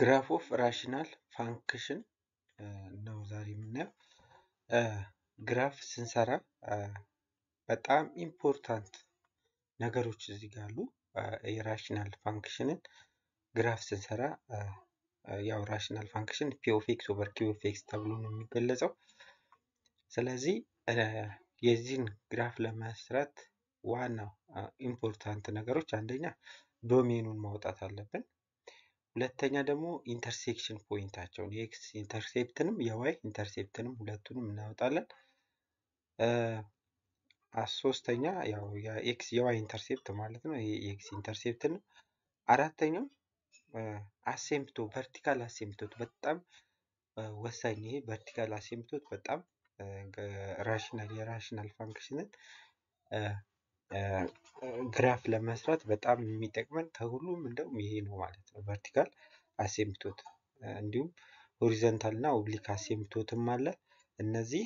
ግራፍ ኦፍ ራሽናል ፋንክሽን ነው ዛሬ የምናየው። ግራፍ ስንሰራ በጣም ኢምፖርታንት ነገሮች እዚህ ጋር አሉ። የራሽናል ፋንክሽንን ግራፍ ስንሰራ ያው ራሽናል ፋንክሽን ፒ ኦፍ ኤክስ ኦቨር ኪው ኦፍ ኤክስ ተብሎ ነው የሚገለጸው። ስለዚህ የዚህን ግራፍ ለመስራት ዋናው ኢምፖርታንት ነገሮች አንደኛ ዶሜኑን ማውጣት አለብን። ሁለተኛ ደግሞ ኢንተርሴክሽን ፖይንታቸውን የኤክስ ኢንተርሴፕትንም የዋይ ኢንተርሴፕትንም ሁለቱንም እናወጣለን። ሶስተኛ ያው የኤክስ የዋይ ኢንተርሴፕት ማለት ነው። የኤክስ ኢንተርሴፕት ነው። አራተኛው አሴምቶ ቨርቲካል አሴምቶት በጣም ወሳኝ። ይሄ ቨርቲካል አሴምቶት በጣም ራሽናል የራሽናል ፋንክሽንን ግራፍ ለመስራት በጣም የሚጠቅመን ከሁሉም እንደውም ይሄ ነው ማለት ነው። ቨርቲካል አሴምፕቶት እንዲሁም ሆሪዘንታል እና ኦብሊክ አሴምፕቶትም አለ። እነዚህ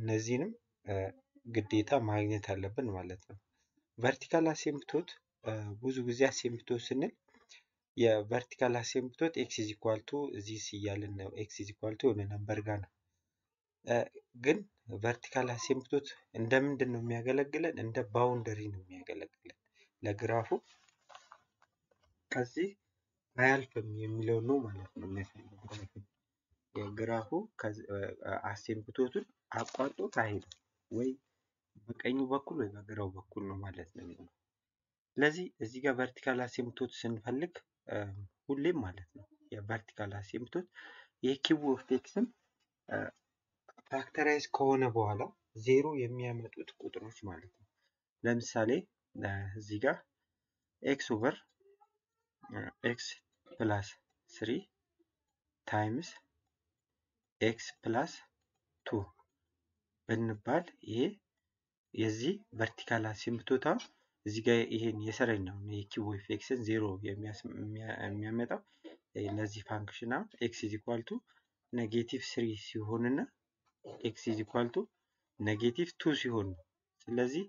እነዚህንም ግዴታ ማግኘት አለብን ማለት ነው። ቨርቲካል አሴምፕቶት ብዙ ጊዜ አሴምፕቶት ስንል የቨርቲካል አሴምፕቶት ኤክስ ኢዝ ኢኳል ቱ እዚህ እያልን ነው። ኤክስ ኢዝ ኢኳል ቱ የሆነ ነበር ጋር ነው ግን ቨርቲካል አሴምፕቶት እንደምንድን ነው የሚያገለግለን? እንደ ባውንደሪ ነው የሚያገለግለን ለግራፉ ከዚህ አያልፍም የሚለው ነው ማለት ነው የሚያስፈልገው። የግራፉ አሴምፕቶቱን አቋርጦ አይሄድም ወይ በቀኙ በኩል ወይ በግራው በኩል ነው ማለት ነው ስለዚህ እዚህ ጋር ቨርቲካል አሴምፕቶት ስንፈልግ ሁሌም ማለት ነው የቨርቲካል አሴምፕቶት የኪቡ ኦፍ ኤክስም ፋክተራይዝ ከሆነ በኋላ ዜሮ የሚያመጡት ቁጥሮች ማለት ነው። ለምሳሌ እዚህ ጋር ኤክስ ኦቨር ኤክስ ፕላስ ስሪ ታይምስ ኤክስ ፕላስ ቱ ብንባል ይሄ የዚህ ቨርቲካል አሲምቶታ እዚህ ጋር ይሄን የሰረኛውን የኪው ኦፍ ኤክስን ዜሮ የሚያመጣው ለዚህ ፋንክሽን ኤክስ ኢዝ ኢኳል ቱ ኔጌቲቭ ስሪ ሲሆንና ኤክስ ኢዝ ኢኳል ቱ ኔጌቲቭ ቱ ሲሆን ነው። ስለዚህ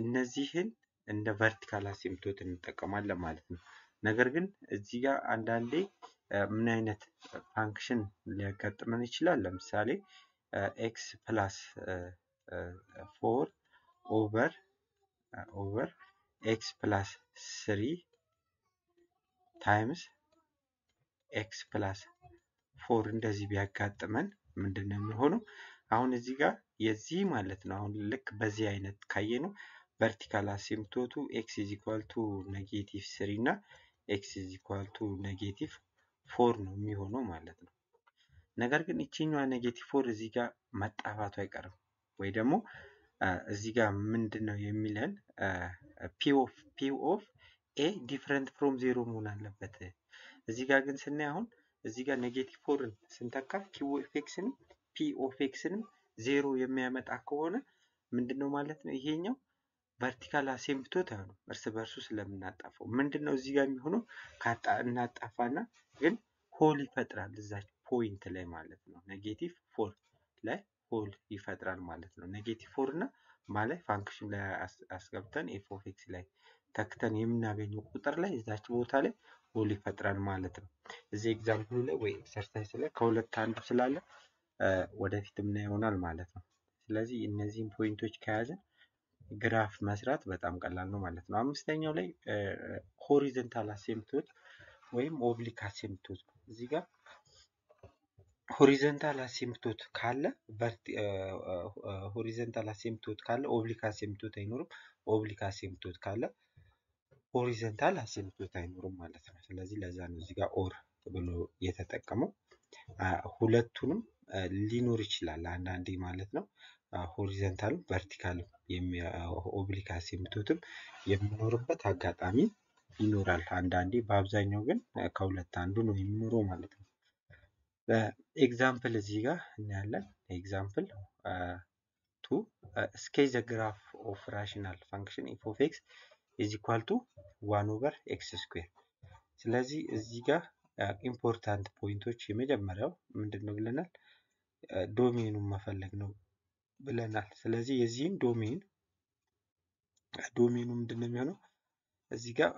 እነዚህን እንደ ቨርቲካል አሲምቶት እንጠቀማለን ማለት ነው። ነገር ግን እዚህ ጋር አንዳንዴ ምን አይነት ፋንክሽን ሊያጋጥመን ይችላል? ለምሳሌ ኤክስ ፕላስ ፎር ኦቨር ኦቨር ኤክስ ፕላስ ስሪ ታይምስ ኤክስ ፕላስ ፎር እንደዚህ ቢያጋጥመን ምንድን ነው የሚሆነው? አሁን እዚህ ጋር የዚህ ማለት ነው። አሁን ልክ በዚህ አይነት ካየ ነው ቨርቲካል አሲምቶቱ ኤክስ ኢዝ ኢኳል ቱ ኔጌቲቭ ስሪ እና ኤክስ ኢዝ ኢኳል ቱ ኔጌቲቭ ፎር ነው የሚሆነው ማለት ነው። ነገር ግን ይችኛዋ ኔጌቲቭ ፎር እዚህ ጋር መጣፋቱ አይቀርም ወይ ደግሞ እዚህ ጋር ምንድን ነው የሚለን ፒ ኦፍ ኤ ዲፍረንት ፍሮም ዜሮ መሆን አለበት። እዚህ ጋር ግን ስናይ አሁን እዚህ ጋር ኔጌቲቭ ፎርን ስንተካ ኪው ኦፍ ኤክስንም ፒ ኦፍ ኤክስንም ዜሮ የሚያመጣ ከሆነ ምንድን ነው ማለት ነው? ይሄኛው ቨርቲካል አሴምፕቶት አይሆንም። እርስ በርሱ ስለምናጣፈው ምንድን ነው እዚህ ጋር የሚሆነው ካጣ እናጣፋና ግን ሆል ይፈጥራል እዛች ፖይንት ላይ ማለት ነው። ኔጌቲቭ ፎር ላይ ሆል ይፈጥራል ማለት ነው። ኔጌቲቭ ፎር እና ማለት ፋንክሽን ላይ አስገብተን ኤፍ ኦፍ ኤክስ ላይ ተክተን የምናገኘው ቁጥር ላይ እዛች ቦታ ላይ ጎል ይፈጥራል ማለት ነው። እዚህ ኤግዛምፕሉ ላይ ወይ ኤክሰርሳይዝ ላይ ከሁለት አንዱ ስላለ ወደፊት ምን ይሆናል ማለት ነው። ስለዚህ እነዚህን ፖይንቶች ከያዘን ግራፍ መስራት በጣም ቀላል ነው ማለት ነው። አምስተኛው ላይ ሆሪዘንታል አሴምቶች ወይም ኦብሊክ አሴምቶች እዚህ ጋር ሆሪዘንታል አሴምቶት ካለ ሆሪዘንታል አሴምቶት ካለ ኦብሊክ አሴምቶት አይኖርም። ኦብሊክ አሴምቶት ካለ ሆሪዘንታል አስምቶት አይኖርም ማለት ነው። ስለዚህ ለዛ ነው እዚህ ጋር ኦር ብሎ የተጠቀመው። ሁለቱንም ሊኖር ይችላል አንዳንዴ ማለት ነው። ሆሪዘንታል ቨርቲካል ኦብሊክ አሲምቶትም የሚኖርበት አጋጣሚ ይኖራል አንዳንዴ። በአብዛኛው ግን ከሁለት አንዱ ነው የሚኖረው ማለት ነው። ኤግዛምፕል እዚህ ጋር እናያለን። ኤግዛምፕል ቱ ስኬች ዘ ግራፍ ኦፍ ራሽናል ፋንክሽን ኢፍ ኦፍ ኤክስ ኢዝ ኢኳል ቱ ዋን ኦቨር ኤክስ ስኩዌር። ስለዚህ እዚህ ጋር ኢምፖርታንት uh, ፖይንቶች የመጀመሪያው ምንድን ነው ብለናል? ዶሜኑን uh, መፈለግ ነው ብለናል። ስለዚህ የዚህን ዶሜን ዶሜኑ ምንድን ነው የሚሆነው? እዚህ ጋር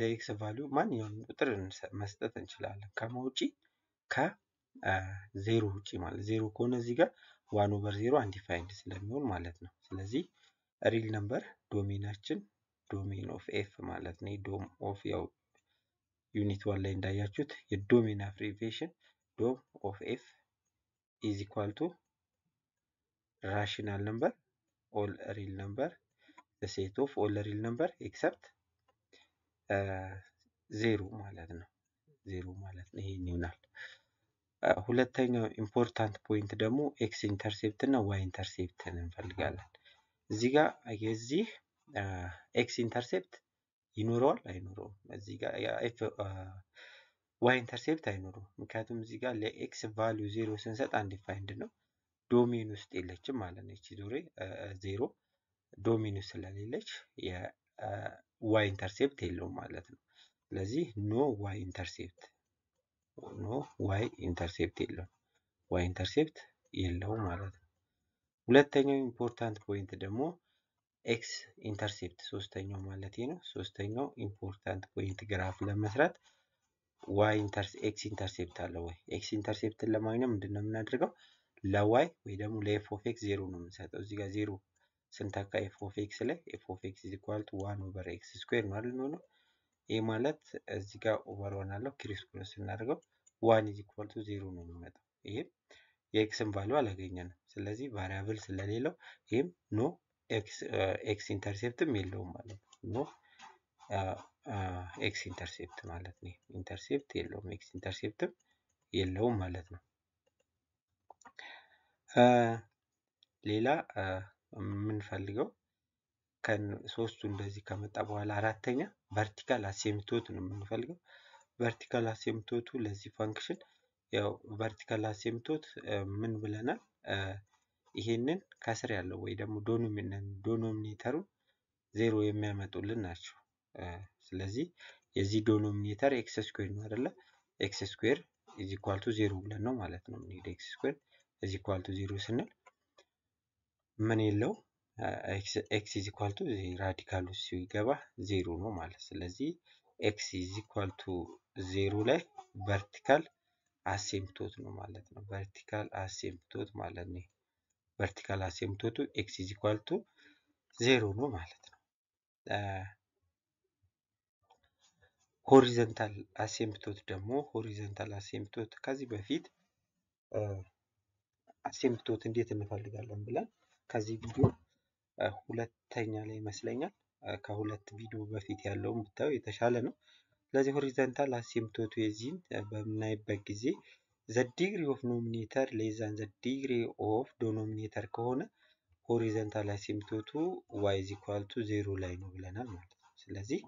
ለኤክስ ቫሊዩ ማንኛውም ቁጥር መስጠት እንችላለን። ከማ ውጪ ከዜሮ uh, ውጪ ማለት ዜሮ ከሆነ እዚህ ጋር ዋን ኦቨር ዜሮ አንዲፋይንድ ስለሚሆን ማለት ነው። ስለዚህ ሪል ነምበር ዶሜናችን ዶሜን ኦፍ ኤፍ ማለት ነው። ዶም ኦፍ ያው ዩኒት ዋን ላይ እንዳያችሁት የዶሜን አብሪቬሽን ዶም ኦፍ ኤፍ ኢዝ ኢኳል ቱ ራሽናል ነምበር ኦል ሪል ነምበር ሴት ኦፍ ኦል ሪል ነምበር ኤክሰፕት ዜሮ ማለት ነው። ዜሮ ማለት ነው። ይሄን ይሆናል። ሁለተኛው ኢምፖርታንት ፖይንት ደግሞ ኤክስ ኢንተርሴፕት እና ዋይ ኢንተርሴፕትን እንፈልጋለን። እዚህ ጋር የዚህ ኤክስ ኢንተርሴፕት ይኖረዋል አይኖረውም። እዚህ ጋር ዋይ ኢንተርሴፕት አይኖረውም። ምክንያቱም እዚህ ጋር ለኤክስ ቫሊዩ ዜሮ ስንሰጥ አንዲፋይንድ ነው። ዶሜን ውስጥ የለችም ማለት ነው። ይቺ ዜሮ ዶሜን ውስጥ ስለሌለች የዋይ ኢንተርሴፕት የለውም ማለት ነው። ስለዚህ ኖ ዋይ ኢንተርሴፕት ኖ ዋይ ኢንተርሴፕት የለውም። ዋይ ኢንተርሴፕት የለውም ማለት ነው። ሁለተኛው ኢምፖርታንት ፖይንት ደግሞ ኤክስ ኢንተርሴፕት ሶስተኛው ማለት ነው። ሶስተኛው ኢምፖርታንት ፖይንት ግራፍ ለመስራት ዋይ ኢንተርሴፕት ኤክስ ኢንተርሴፕት አለ ወይ? ኤክስ ኢንተርሴፕትን ለማግኘት ምንድን ነው የምናደርገው? ለዋይ ወይ ደግሞ ለኤፍ ኦፍ ኤክስ ዜሮ ነው የምንሰጠው። እዚህ ጋር ዜሮ ስንተካ ኤፍ ኦፍ ኤክስ ላይ ኤፍ ኦፍ ኤክስ ኢዝ ኢኳል ቱ ዋን ኦቨር ኤክስ ስኩዌር ማለት ነው ነው። ይህ ማለት እዚህ ጋር ኦቨር ዋን አለው ክሪስ ክሮስ ስናደርገው ዋን ኢዝ ኢኳል ቱ ዜሮ ነው የሚመጣው። ይህም የኤክስን ቫሉ አላገኘንም። ስለዚህ ቫሪያብል ስለሌለው ይህም ኖ ኤክስ ኢንተርሴፕትም የለውም ማለት ነው። ኤክስ ኢንተርሴፕት ማለት ነው። ኢንተርሴፕት የለውም፣ ኤክስ ኢንተርሴፕትም የለውም ማለት ነው። ሌላ የምንፈልገው ሶስቱ እንደዚህ ከመጣ በኋላ አራተኛ ቨርቲካል አሴምቶት ነው የምንፈልገው። ቨርቲካል አሴምቶቱ ለዚህ ፋንክሽን ያው ቨርቲካል አሴምቶት ምን ብለናል? ይሄንን ከስር ያለው ወይ ደግሞ ዶኖሚኔተሩ ዜሮ የሚያመጡልን ናቸው። ስለዚህ የዚህ ዶኖሚኔተር ኤክስ ስኩዌር ነው አይደለ? ኤክስ ስኩዌር ኢዝ ኢኳል ቱ ዜሮ ብለን ነው ማለት ነው የምንሄደው። ኤክስ ስኩዌር ኢዝ ኢኳል ዜሮ ስንል ምን የለው ኤክስ ኢዝ ኢኳል ቱ ራዲካሉ ሲገባ ዜሮ ነው ማለት። ስለዚህ ኤክስ ኢዝ ኢኳል ቱ ዜሮ ላይ ቨርቲካል አሴምፕቶት ነው ማለት ነው። ቨርቲካል አሴምፕቶት ማለት ነው። ቨርቲካል አሴምቶቱ ኤክስ ኢዝ ኢኳል ቱ ዜሮ ነው ማለት ነው። ሆሪዘንታል አሴምቶት ደግሞ ሆሪዘንታል አሴምቶት ከዚህ በፊት አሴምቶት እንዴት እንፈልጋለን ብለን ከዚህ ቪዲዮ ሁለተኛ ላይ ይመስለኛል ከሁለት ቪዲዮ በፊት ያለውን ብታዩ የተሻለ ነው። ስለዚህ ሆሪዘንታል አሴምቶቱ የዚህን በምናይበት ጊዜ ዘ ዲግሪ ኦፍ ኖሚኔተር ሌዛን ዘ ዲግሪ ኦፍ ዶኖሚኔተር ከሆነ ሆሪዘንታል አሲምቶቱ ዋይ ኢዝ ኢኳል ቱ ዜሮ ላይ ነው ብለናል ማለት ነው። ስለዚህ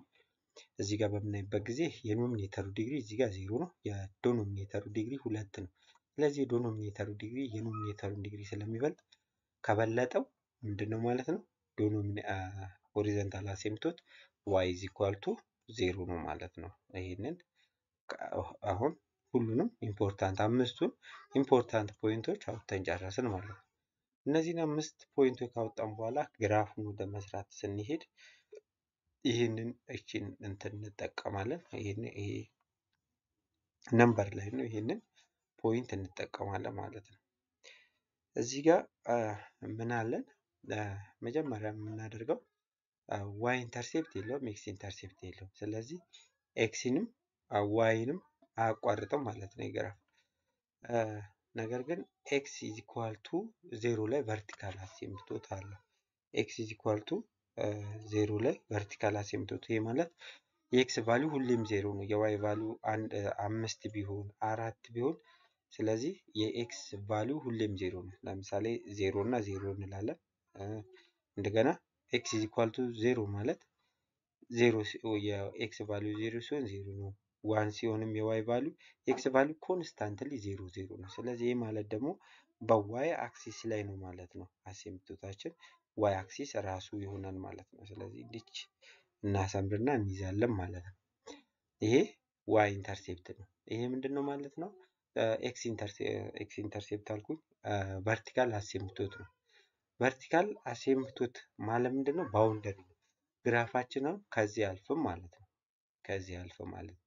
እዚህ ጋር በምናይበት ጊዜ የኖሚኔተሩ ዲግሪ እዚህ ጋር ዜሮ ነው፣ የዶኖሚኔተሩ ዲግሪ ሁለት ነው። ስለዚህ የዶኖሚኔተሩ ዲግሪ የኖሚኔተሩን ዲግሪ ስለሚበልጥ ከበለጠው ምንድን ነው ማለት ነው ሆሪዘንታል አሲምቶት ዋይ ኢዝ ኢኳል ቱ ዜሮ ነው ማለት ነው። ይህንን አሁን ሁሉንም ኢምፖርታንት አምስቱን ኢምፖርታንት ፖይንቶች አውጥተን ጨረስን ማለት ነው። እነዚህን አምስት ፖይንቶች ካወጣን በኋላ ግራፉን ወደ መስራት ስንሄድ ይህንን እቺን እንትን እንጠቀማለን። ይሄ ነምበር ላይ ነው። ይህንን ፖይንት እንጠቀማለን ማለት ነው። እዚህ ጋር ምን አለን? መጀመሪያ የምናደርገው ዋይ ኢንተርሴፕት የለውም ኤክስ ኢንተርሴፕት የለውም። ስለዚህ ኤክስንም ዋይንም አያቋርጥም ማለት ነው የግራፍ ነገር ግን ኤክስ ኢዝ ኢኳል ቱ ዜሮ ላይ ቨርቲካል አሴምቶት አለ። ኤክስ ኢዝ ኢኳል ቱ ዜሮ ላይ ቨርቲካል አሴምቶት ይሄ ማለት የኤክስ ቫሊው ሁሌም ዜሮ ነው። የዋይ ቫሊው አንድ አምስት ቢሆን አራት ቢሆን ስለዚህ የኤክስ ቫሊው ሁሌም ዜሮ ነው። ለምሳሌ ዜሮ እና ዜሮ እንላለን። እንደገና ኤክስ ኢዝ ኢኳል ቱ ዜሮ ማለት ዜሮ የኤክስ ቫሊው ዜሮ ሲሆን ዜሮ ነው። ዋን ሲሆንም የዋይ ቫሉ ኤክስ ቫሉ ኮንስታንትሊ ዜሮ ዜሮ ነው። ስለዚህ ይህ ማለት ደግሞ በዋይ አክሲስ ላይ ነው ማለት ነው። አሴምቶታችን ዋይ አክሲስ ራሱ ይሆናል ማለት ነው። ስለዚህ እንዲች እናሰምርና እንይዛለን ማለት ነው። ይሄ ዋይ ኢንተርሴፕት ነው። ይሄ ምንድን ነው ማለት ነው? ኤክስ ኢንተርሴፕት አልኩኝ። ቨርቲካል አሴምቶት ነው። ቨርቲካል አሴምቶት ማለት ምንድን ነው? ባውንደሪ ነው። ግራፋችንም ከዚህ አልፍም ማለት ነው። ከዚህ አልፍ ማለት ነው።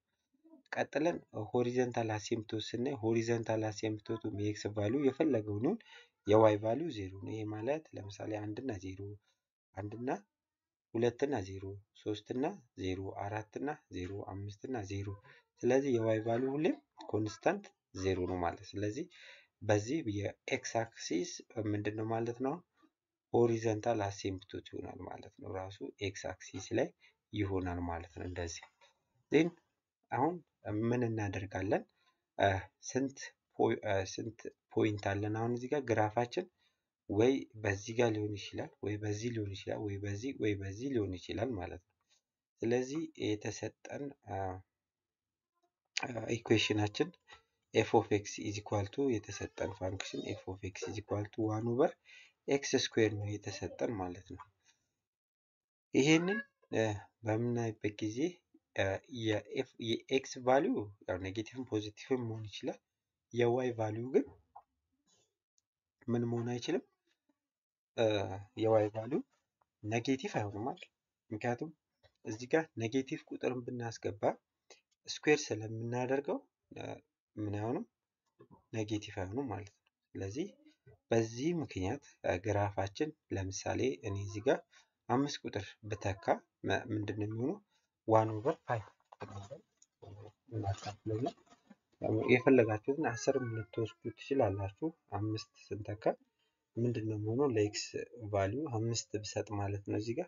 ቀጥለን ሆሪዘንታል አሲምፕቶት ስናይ ሆሪዘንታል አሲምፕቶቱ የኤክስ ቫሊዩ የፈለገውን ነው የዋይ ቫሊዩ ዜሮ ነው። ይሄ ማለት ለምሳሌ አንድና ዜሮ፣ አንድና ሁለትና ዜሮ፣ ሶስትና ዜሮ፣ አራትና ዜሮ፣ አምስትና ዜሮ። ስለዚህ የዋይ ቫሊዩ ሁሌም ኮንስታንት ዜሮ ነው ማለት ስለዚህ በዚህ የኤክስ አክሲስ ምንድን ነው ማለት ነው ሆሪዘንታል አሲምፕቶት ይሆናል ማለት ነው። ራሱ ኤክስ አክሲስ ላይ ይሆናል ማለት ነው። እንደዚህ ዜን አሁን ምን እናደርጋለን? ስንት ስንት ፖይንት አለን? አሁን እዚህ ጋር ግራፋችን ወይ በዚህ ጋር ሊሆን ይችላል ወይ በዚህ ሊሆን ይችላል ወይ በዚህ ወይ በዚህ ሊሆን ይችላል ማለት ነው። ስለዚህ የተሰጠን ኢኩዌሽናችን ኤፍ ኦፍ ኤክስ ኢዝ ኢኳል ቱ የተሰጠን ፋንክሽን ኤፍ ኦፍ ኤክስ ኢዝ ኢኳል ቱ ዋን ኦቨር ኤክስ ስኩዌር ነው የተሰጠን ማለት ነው። ይሄንን በምናይበት ጊዜ የኤክስ ቫሊዩ ያው ኔጌቲቭም ፖዚቲቭም መሆን ይችላል። የዋይ ቫሊዩ ግን ምን መሆን አይችልም። የዋይ ቫሊዩ ኔጌቲቭ አይሆንም አይደል? ምክንያቱም እዚህ ጋር ኔጌቲቭ ቁጥርን ብናስገባ ስኩዌር ስለምናደርገው ምን አይሆንም ኔጌቲቭ አይሆንም ማለት ነው። ስለዚህ በዚህ ምክንያት ግራፋችን ለምሳሌ እኔ እዚህ ጋር አምስት ቁጥር ብተካ ምንድን ነው የሚሆነው ዋን ኦቨር ፋይቭ እናካፍለውና የፈለጋችሁትን አስርም ልትወስዱ ትችላላችሁ። አምስት ስንተካ ምንድን ነው የሚሆነው? ለኤክስ ቫሊዩ አምስት ብሰጥ ማለት ነው እዚህ ጋር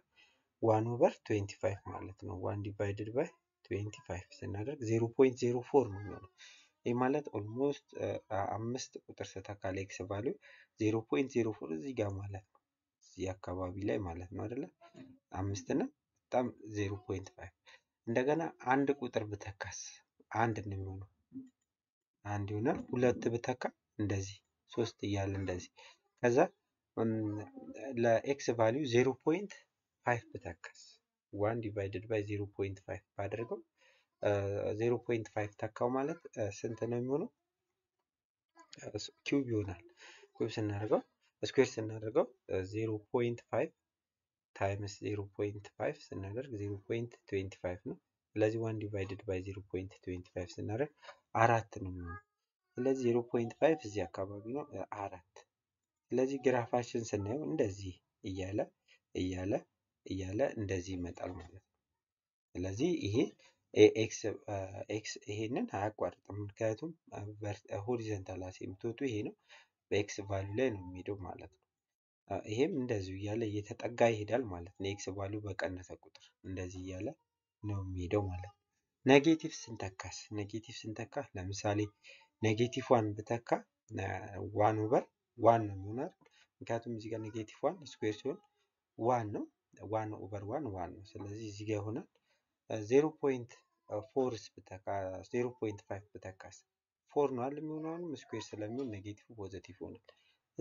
ዋን ኦቨር ትዌንቲ ፋይቭ ማለት ነው። ዋን ዲቫይድድ ባይ ትዌንቲ ፋይቭ ስናደርግ ዜሮ ፖይንት ዜሮ ፎር ነው የሚሆነው። ይህ ማለት ኦልሞስት አምስት ቁጥር ስተካ ለኤክስ ቫሊዩ ዜሮ ፖይንት ዜሮ ፎር እዚህ ጋር ማለት ነው። እዚህ አካባቢ ላይ ማለት ነው አይደለም አምስት በጣም 0.5 እንደገና አንድ ቁጥር ብተካስ አንድ ነው የሚሆነው። አንድ ይሆናል። ሁለት ብተካ እንደዚህ ሶስት እያለ እንደዚህ ከዛ ለኤክስ ቫሊዩ 0.5 ብተካስ ዋን ዲቫይድድ ባይ 0.5 ባደርገው 0.5 ተካው ማለት ስንት ነው የሚሆነው? ኪዩብ ይሆናል። ኪዩብ ስናደርገው ስኩዌር ስናደርገው 0.5 ታይምስ 0.5 ስናደርግ 0.25 ነው። ስለዚህ 1 ዲቫይድድ ባይ 0.25 ስናደርግ አራት ነው የሚሆነው። ስለዚህ 0.5 እዚህ አካባቢ ነው አራት። ስለዚህ ግራፋችን ስናየው እንደዚህ እያለ እያለ እያለ እንደዚህ ይመጣል ማለት ነው። ስለዚህ ይሄ ኤክስ ይሄንን አያቋርጥም፣ ምክንያቱም ሆሪዘንታል አሲምቶቱ ይሄ ነው። በኤክስ ቫሉ ላይ ነው የሚሄደው ማለት ነው። ይሄም እንደዚሁ እያለ እየተጠጋ ይሄዳል ማለት ነው። የኤክስ ቫሉ በቀነሰ ቁጥር እንደዚህ እያለ ነው የሚሄደው ማለት ነው። ኔጌቲቭ ስንተካስ ኔጌቲቭ ስንተካ ለምሳሌ ኔጌቲቭ ዋን ብተካ ዋን ኦቨር ዋን ነው የሚሆነው። ምክንያቱም እዚህ ጋር ኔጌቲቭ ዋን ስኩዌር ሲሆን ዋን ነው ዋን ኦቨር ዋን ዋን ነው። ስለዚህ እዚህ ጋር ይሆናል ዜሮ ፖይንት ፎርስ ብተካ ዜሮ ፖይንት ፋይቭ ብተካስ ፎር ነው አለ የሚሆነው። አሁንም ስኩዌር ስለሚሆን ኔጌቲቭ ፖዘቲቭ ይሆናል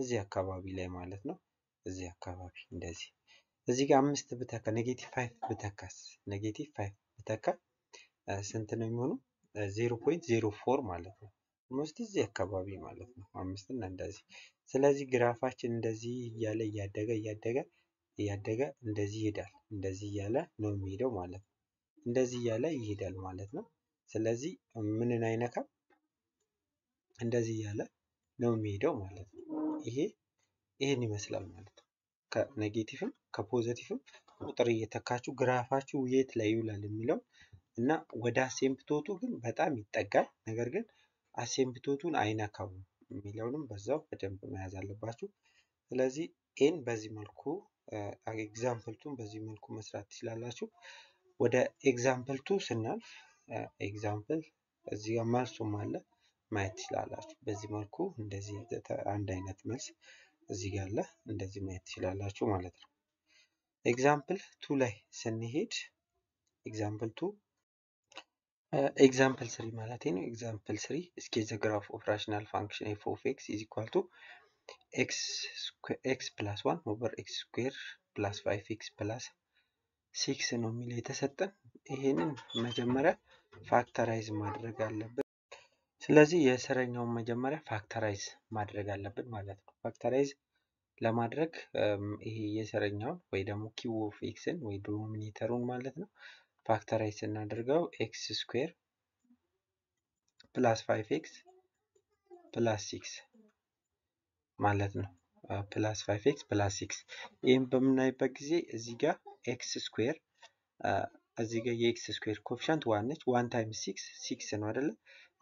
እዚህ አካባቢ ላይ ማለት ነው። እዚህ አካባቢ እንደዚህ እዚህ ጋር አምስት ብተካ ኔጌቲቭ ፋይቭ ብተካስ ኔጌቲቭ ፋይቭ ብተካ ስንት ነው የሚሆነው? ዜሮ ፖይንት ዜሮ ፎር ማለት ነው። ኦልሞስት እዚህ አካባቢ ማለት ነው። አምስት እና እንደዚህ ስለዚህ ግራፋችን እንደዚህ እያለ እያደገ እያደገ እያደገ እንደዚህ ይሄዳል። እንደዚህ እያለ ነው የሚሄደው ማለት ነው። እንደዚህ እያለ ይሄዳል ማለት ነው። ስለዚህ ምንን አይነካም? እንደዚህ እያለ ነው የሚሄደው ማለት ነው። ይሄ ይህን ይመስላል ማለት ነው። ከኔጌቲቭም ከፖዘቲቭም ቁጥር እየተካችሁ ግራፋችሁ የት ላይ ይውላል የሚለው እና ወደ አሴምፕቶቱ ግን በጣም ይጠጋል። ነገር ግን አሴምፕቶቱን አይነካውም የሚለውንም በዛው በደንብ መያዝ አለባችሁ። ስለዚህ ኤን በዚህ መልኩ ኤግዛምፕልቱን በዚህ መልኩ መስራት ትችላላችሁ። ወደ ኤግዛምፕልቱ ስናልፍ ኤግዛምፕል እዚህ መልሱም አለ ማየት ትችላላችሁ። በዚህ መልኩ እንደዚህ አንድ አይነት መልስ እዚህ ጋር አለ። እንደዚህ ማየት ትችላላችሁ ማለት ነው። ኤግዛምፕል ቱ ላይ ስንሄድ ኤግዛምፕል ቱ ኤግዛምፕል ስሪ ማለት ነው። ኤግዛምፕል ስሪ እስኪ ዘ ግራፍ ኦፍ ራሽናል ፋንክሽን ኤፍ ኦፍ ኤክስ ኢዝ ኢኳል ቱ ኤክስ ፕላስ ዋን ኦቨር ኤክስ ስኩዌር ፕላስ ፋይቭ ኤክስ ፕላስ ሲክስ ነው የሚለው የተሰጠን። ይሄንን መጀመሪያ ፋክተራይዝ ማድረግ አለብን። ስለዚህ የስረኛውን መጀመሪያ ፋክተራይዝ ማድረግ አለብን ማለት ነው። ፋክተራይዝ ለማድረግ ይሄ የስረኛውን ወይ ደግሞ ኪው ኦፍ ኤክስን ወይ ዶሚኔተሩን ማለት ነው ፋክተራይዝ ስናደርገው ኤክስ ስኩዌር ፕላስ ፋይቭ ኤክስ ፕላስ ሲክስ ማለት ነው ፕላስ ፋይቭ ኤክስ ፕላስ ሲክስ ይህም በምናይበት ጊዜ እዚህ ጋር ኤክስ ስኩዌር እዚህ ጋር የኤክስ ስኩዌር ኮፊሻንት ዋን ነች። ዋን ታይምስ ሲክስ ሲክስ ነው አይደለ?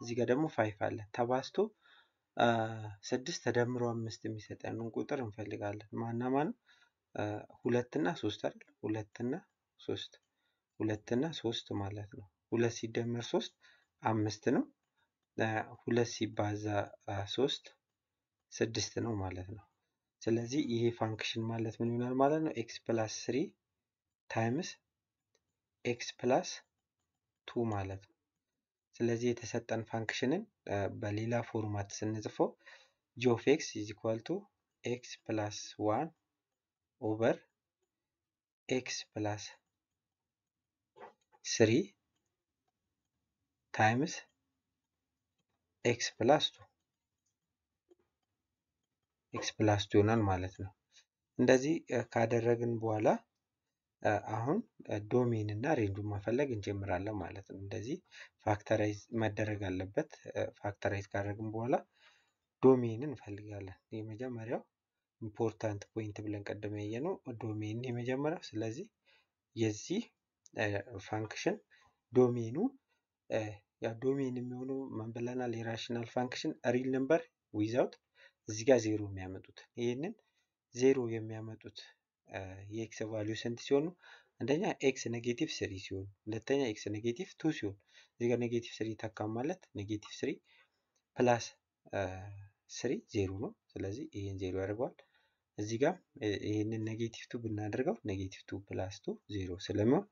እዚህ ጋር ደግሞ ፋይፍ አለ። ተባዝቶ ስድስት ተደምሮ አምስት የሚሰጠንን ቁጥር እንፈልጋለን። ማና ማን ሁለትና ሶስት አይደል? ሁለትና ሶስት ሁለትና ሶስት ማለት ነው። ሁለት ሲደመር ሶስት አምስት ነው። ሁለት ሲባዛ ሶስት ስድስት ነው ማለት ነው። ስለዚህ ይሄ ፋንክሽን ማለት ምን ይሆናል ማለት ነው? ኤክስ ፕላስ ስሪ ታይምስ ኤክስ ፕላስ ቱ ማለት ነው። ስለዚህ የተሰጠን ፋንክሽንን በሌላ ፎርማት ስንጽፈው ጂ ኦፍ ኤክስ ኢዝ ኢኳል ቱ ኤክስ ፕላስ ዋን ኦቨር ኤክስ ፕላስ ስሪ ታይምስ ኤክስ ፕላስ ቱ ኤክስ ፕላስ ቱ ይሆናል ማለት ነው። እንደዚህ ካደረግን በኋላ አሁን ዶሜን እና ሬንጁን መፈለግ እንጀምራለን ማለት ነው። እንደዚህ ፋክተራይዝ መደረግ አለበት። ፋክተራይዝ ካደረግን በኋላ ዶሜን እንፈልጋለን። የመጀመሪያው ኢምፖርታንት ፖይንት ብለን ቀደም ያየነው ዶሜን የመጀመሪያው። ስለዚህ የዚህ ፋንክሽን ዶሜኑ ያ ዶሜን የሚሆነው ምን ብለናል? የራሽናል ፋንክሽን ሪል ነምበር ዊዛውት እዚህ ጋር ዜሮ የሚያመጡት ይህንን ዜሮ የሚያመጡት የኤክስ ቫሊዩ ስንት ሲሆኑ አንደኛ ኤክስ ኔጌቲቭ ስሪ ሲሆን ሁለተኛ ኤክስ ኔጌቲቭ ቱ ሲሆን እዚህ ጋር ኔጌቲቭ ስሪ ታካ ማለት ኔጌቲቭ ስሪ ፕላስ ስሪ ዜሮ ነው። ስለዚህ ይህን ዜሮ ያደርገዋል። እዚህ ጋር ይህንን ኔጌቲቭ ቱ ብናደርገው ኔጌቲቭ ቱ ፕላስ ቱ ዜሮ ስለሚሆን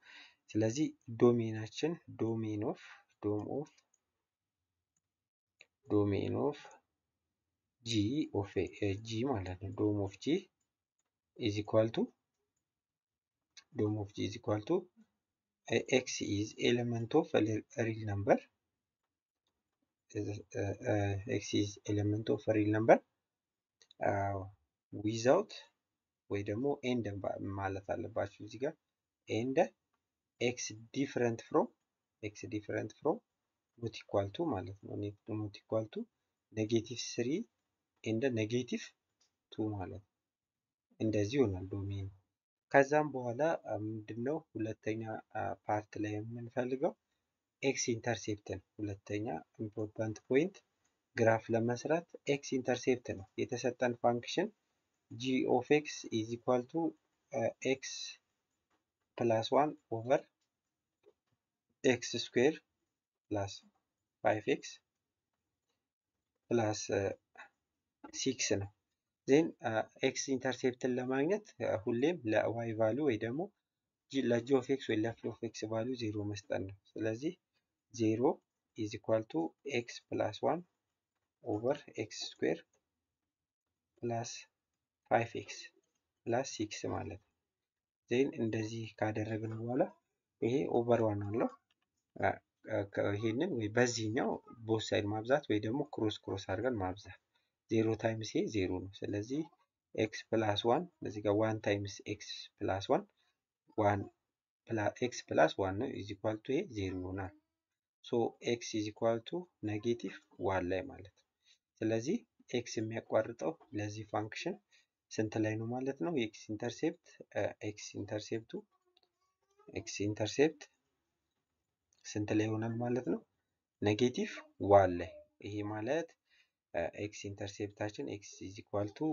ስለዚህ ዶሜናችን ዶሜን ኦፍ ዶም ኦፍ ዶሜን ኦፍ ጂ ኦፍ ጂ ማለት ነው ዶም ኦፍ ጂ is equal to dome of G is equal to uh, X is element of a, real number. Uh, X is element of a real number ዊዛውት ወይ ደግሞ ኤንድ ማለት አለባችሁ እዚህ ጋር ኤንድ ኤክስ ዲፍረንት ፍሮም ኤክስ ዲፍረንት ፍሮም ኖት ኢኳል ቱ ማለት ነው። ኖት ኢኳል ቱ ኔጌቲቭ ስሪ ኤንድ ኔጌቲቭ ቱ ማለት ነው። እንደዚህ ይሆናል ዶሜኑ። ከዛም በኋላ ምንድነው ሁለተኛ ፓርት ላይ የምንፈልገው ኤክስ ኢንተርሴፕትን ሁለተኛ ኢምፖርታንት ፖይንት ግራፍ ለመስራት ኤክስ ኢንተርሴፕት ነው የተሰጠን ፋንክሽን ጂ ኦፍ ኤክስ ኢዝ ኢኳል ቱ ኤክስ ፕላስ ዋን ኦቨር ኤክስ ስኩዌር ፕላስ ፋይቭ ኤክስ ፕላስ ሲክስ ነው። ዜን ኤክስ ኢንተርሴፕትን ለማግኘት ሁሌም ለዋይ ቫሉ ወይ ደግሞ ለጂ ኦፍ ኤክስ ወይ ለፊ ኦፍ ኤክስ ቫሉ ዜሮ መስጠት ነው። ስለዚህ ዜሮ ኢዝ ኢኳል ቱ ኤክስ ፕላስ ዋን ኦቨር ኤክስ ስኩዌር ፕላስ ፋይቭ ኤክስ ፕላስ ሲክስ ማለት ነው። ዜን እንደዚህ ካደረግን በኋላ ይሄ ኦቨር ዋን አለው። ይሄንን ወይ በዚህኛው ቦት ሳይድ ማብዛት ወይ ደግሞ ክሮስ ክሮስ አድርገን ማብዛት ዜሮ ታይምስ ይሄ ዜሮ ነው። ስለዚህ ኤክስ ፕላስ ዋን እዚህ ጋር ዋን ታይምስ ኤክስ ፕላስ ዋን ዋን ኤክስ ፕላስ ዋን ነው ኢዝ ኢኳል ቱ ይሄ ዜሮ ይሆናል። ሶ ኤክስ ኢዝ ኢኳል ቱ ኔጌቲቭ ዋን ላይ ማለት ነው። ስለዚህ ኤክስ የሚያቋርጠው ለዚህ ፋንክሽን ስንት ላይ ነው ማለት ነው? ኤክስ ኢንተርሴፕት ኤክስ ኢንተርሴፕቱ ኤክስ ኢንተርሴፕት ስንት ላይ ይሆናል ማለት ነው? ኔጌቲቭ ዋን ላይ ይሄ ማለት ኤክስ ኢንተርሴፕታችን ኤክስ ኢዝ ኢኳል ቱ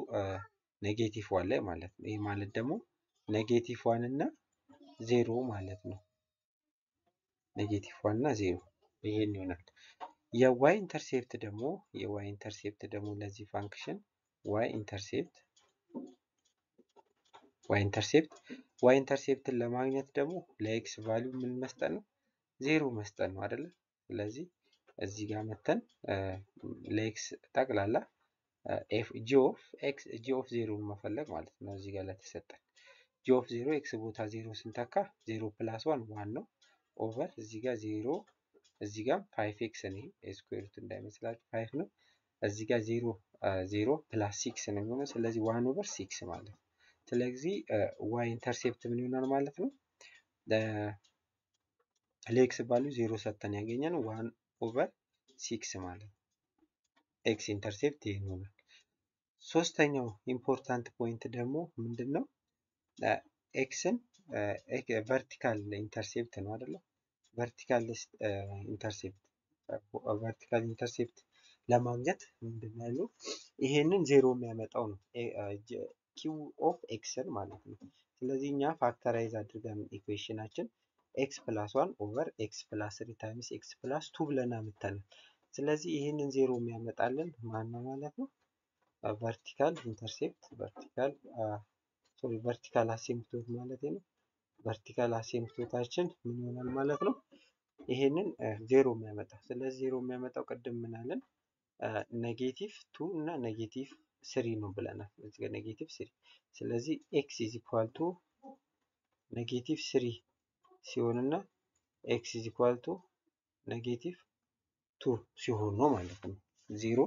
ኔጌቲቭ ዋን ላይ ማለት ነው። ይህ ማለት ደግሞ ኔጌቲቭ ዋን እና ዜሮ ማለት ነው። ኔጌቲቭ ዋን እና ዜሮ ይሄን ይሆናል። የዋይ ኢንተርሴፕት ደግሞ የዋይ ኢንተርሴፕት ደግሞ ለዚህ ፋንክሽን ዋይ ኢንተርሴፕት ዋይ ኢንተርሴፕት ዋይ ኢንተርሴፕትን ለማግኘት ደግሞ ለኤክስ ቫሊዩ ምን መስጠት ነው? ዜሮ መስጠት ነው አይደለ? ስለዚህ እዚህ ጋር መተን ለኤክስ ጠቅላላ ጂ ኦፍ ኤክስ ጂ ኦፍ ዜሮ መፈለግ ማለት ነው። እዚህ ጋር ለተሰጠን ጂ ኦፍ ዜሮ ኤክስ ቦታ ዜሮ ስንተካ ዜሮ ፕላስ ዋን ዋን ነው ኦቨር እዚህ ጋር ዜሮ እዚህ ጋር ፋይፍ ኤክስ ነው። ስኩዌሩት እንዳይመስላችሁ ፋይፍ ነው። እዚህ ጋር ዜሮ ዜሮ ፕላስ ሲክስ ነው የሚሆነው። ስለዚህ ዋን ኦቨር ሲክስ ማለት ነው። ስለዚህ ዋይ ኢንተርሴፕት ምን ይሆናል ማለት ነው። ለኤክስ ባሉ ዜሮ ሰጥተን ያገኘን ዋን ኦቨር ሲክስ ማለት ነው። ኤክስ ኢንተርሴፕት ይህ ይሆናል። ሶስተኛው ኢምፖርታንት ፖይንት ደግሞ ምንድን ነው? ኤክስን ቨርቲካል ኢንተርሴፕት ነው አይደለ? ቨርቲካል ኢንተርሴፕት ቨርቲካል ኢንተርሴፕት ለማግኘት ምንድን ነው ያለው? ይሄንን ዜሮ የሚያመጣው ነው ኪው ኦፍ ኤክስን ማለት ነው። ስለዚህ እኛ ፋክተራይዝ አድርገን ኢኩዌሽናችን ኤክስ ፕላስ ዋን ኦቨር ኤክስ ፕላስ ስሪ ታይምስ ኤክስ ፕላስ ቱ ብለና ምተናል። ስለዚህ ይህንን ዜሮ የሚያመጣልን ማን ነው ማለት ነው? ቨርቲካል ኢንተርሴፕት ቨርቲካል ሶሪ ቨርቲካል አሴምፕቶት ማለት ነው። ቨርቲካል አሴምፕቶታችን ምን ይሆናል ማለት ነው? ይህንን ዜሮ የሚያመጣ ስለዚህ ዜሮ የሚያመጣው ቅድም ምናለን ኔጌቲቭ ቱ እና ኔጌቲቭ ስሪ ነው ብለናል። ኔጌቲቭ ስሪ ስለዚህ ኤክስ ኢዝ ኢኳል ቱ ኔጌቲቭ ስሪ ሲሆን እና ኤክስ ኢኳልቱ ኔጌቲቭ ቱ ሲሆን ነው ማለት ነው። ዜሮ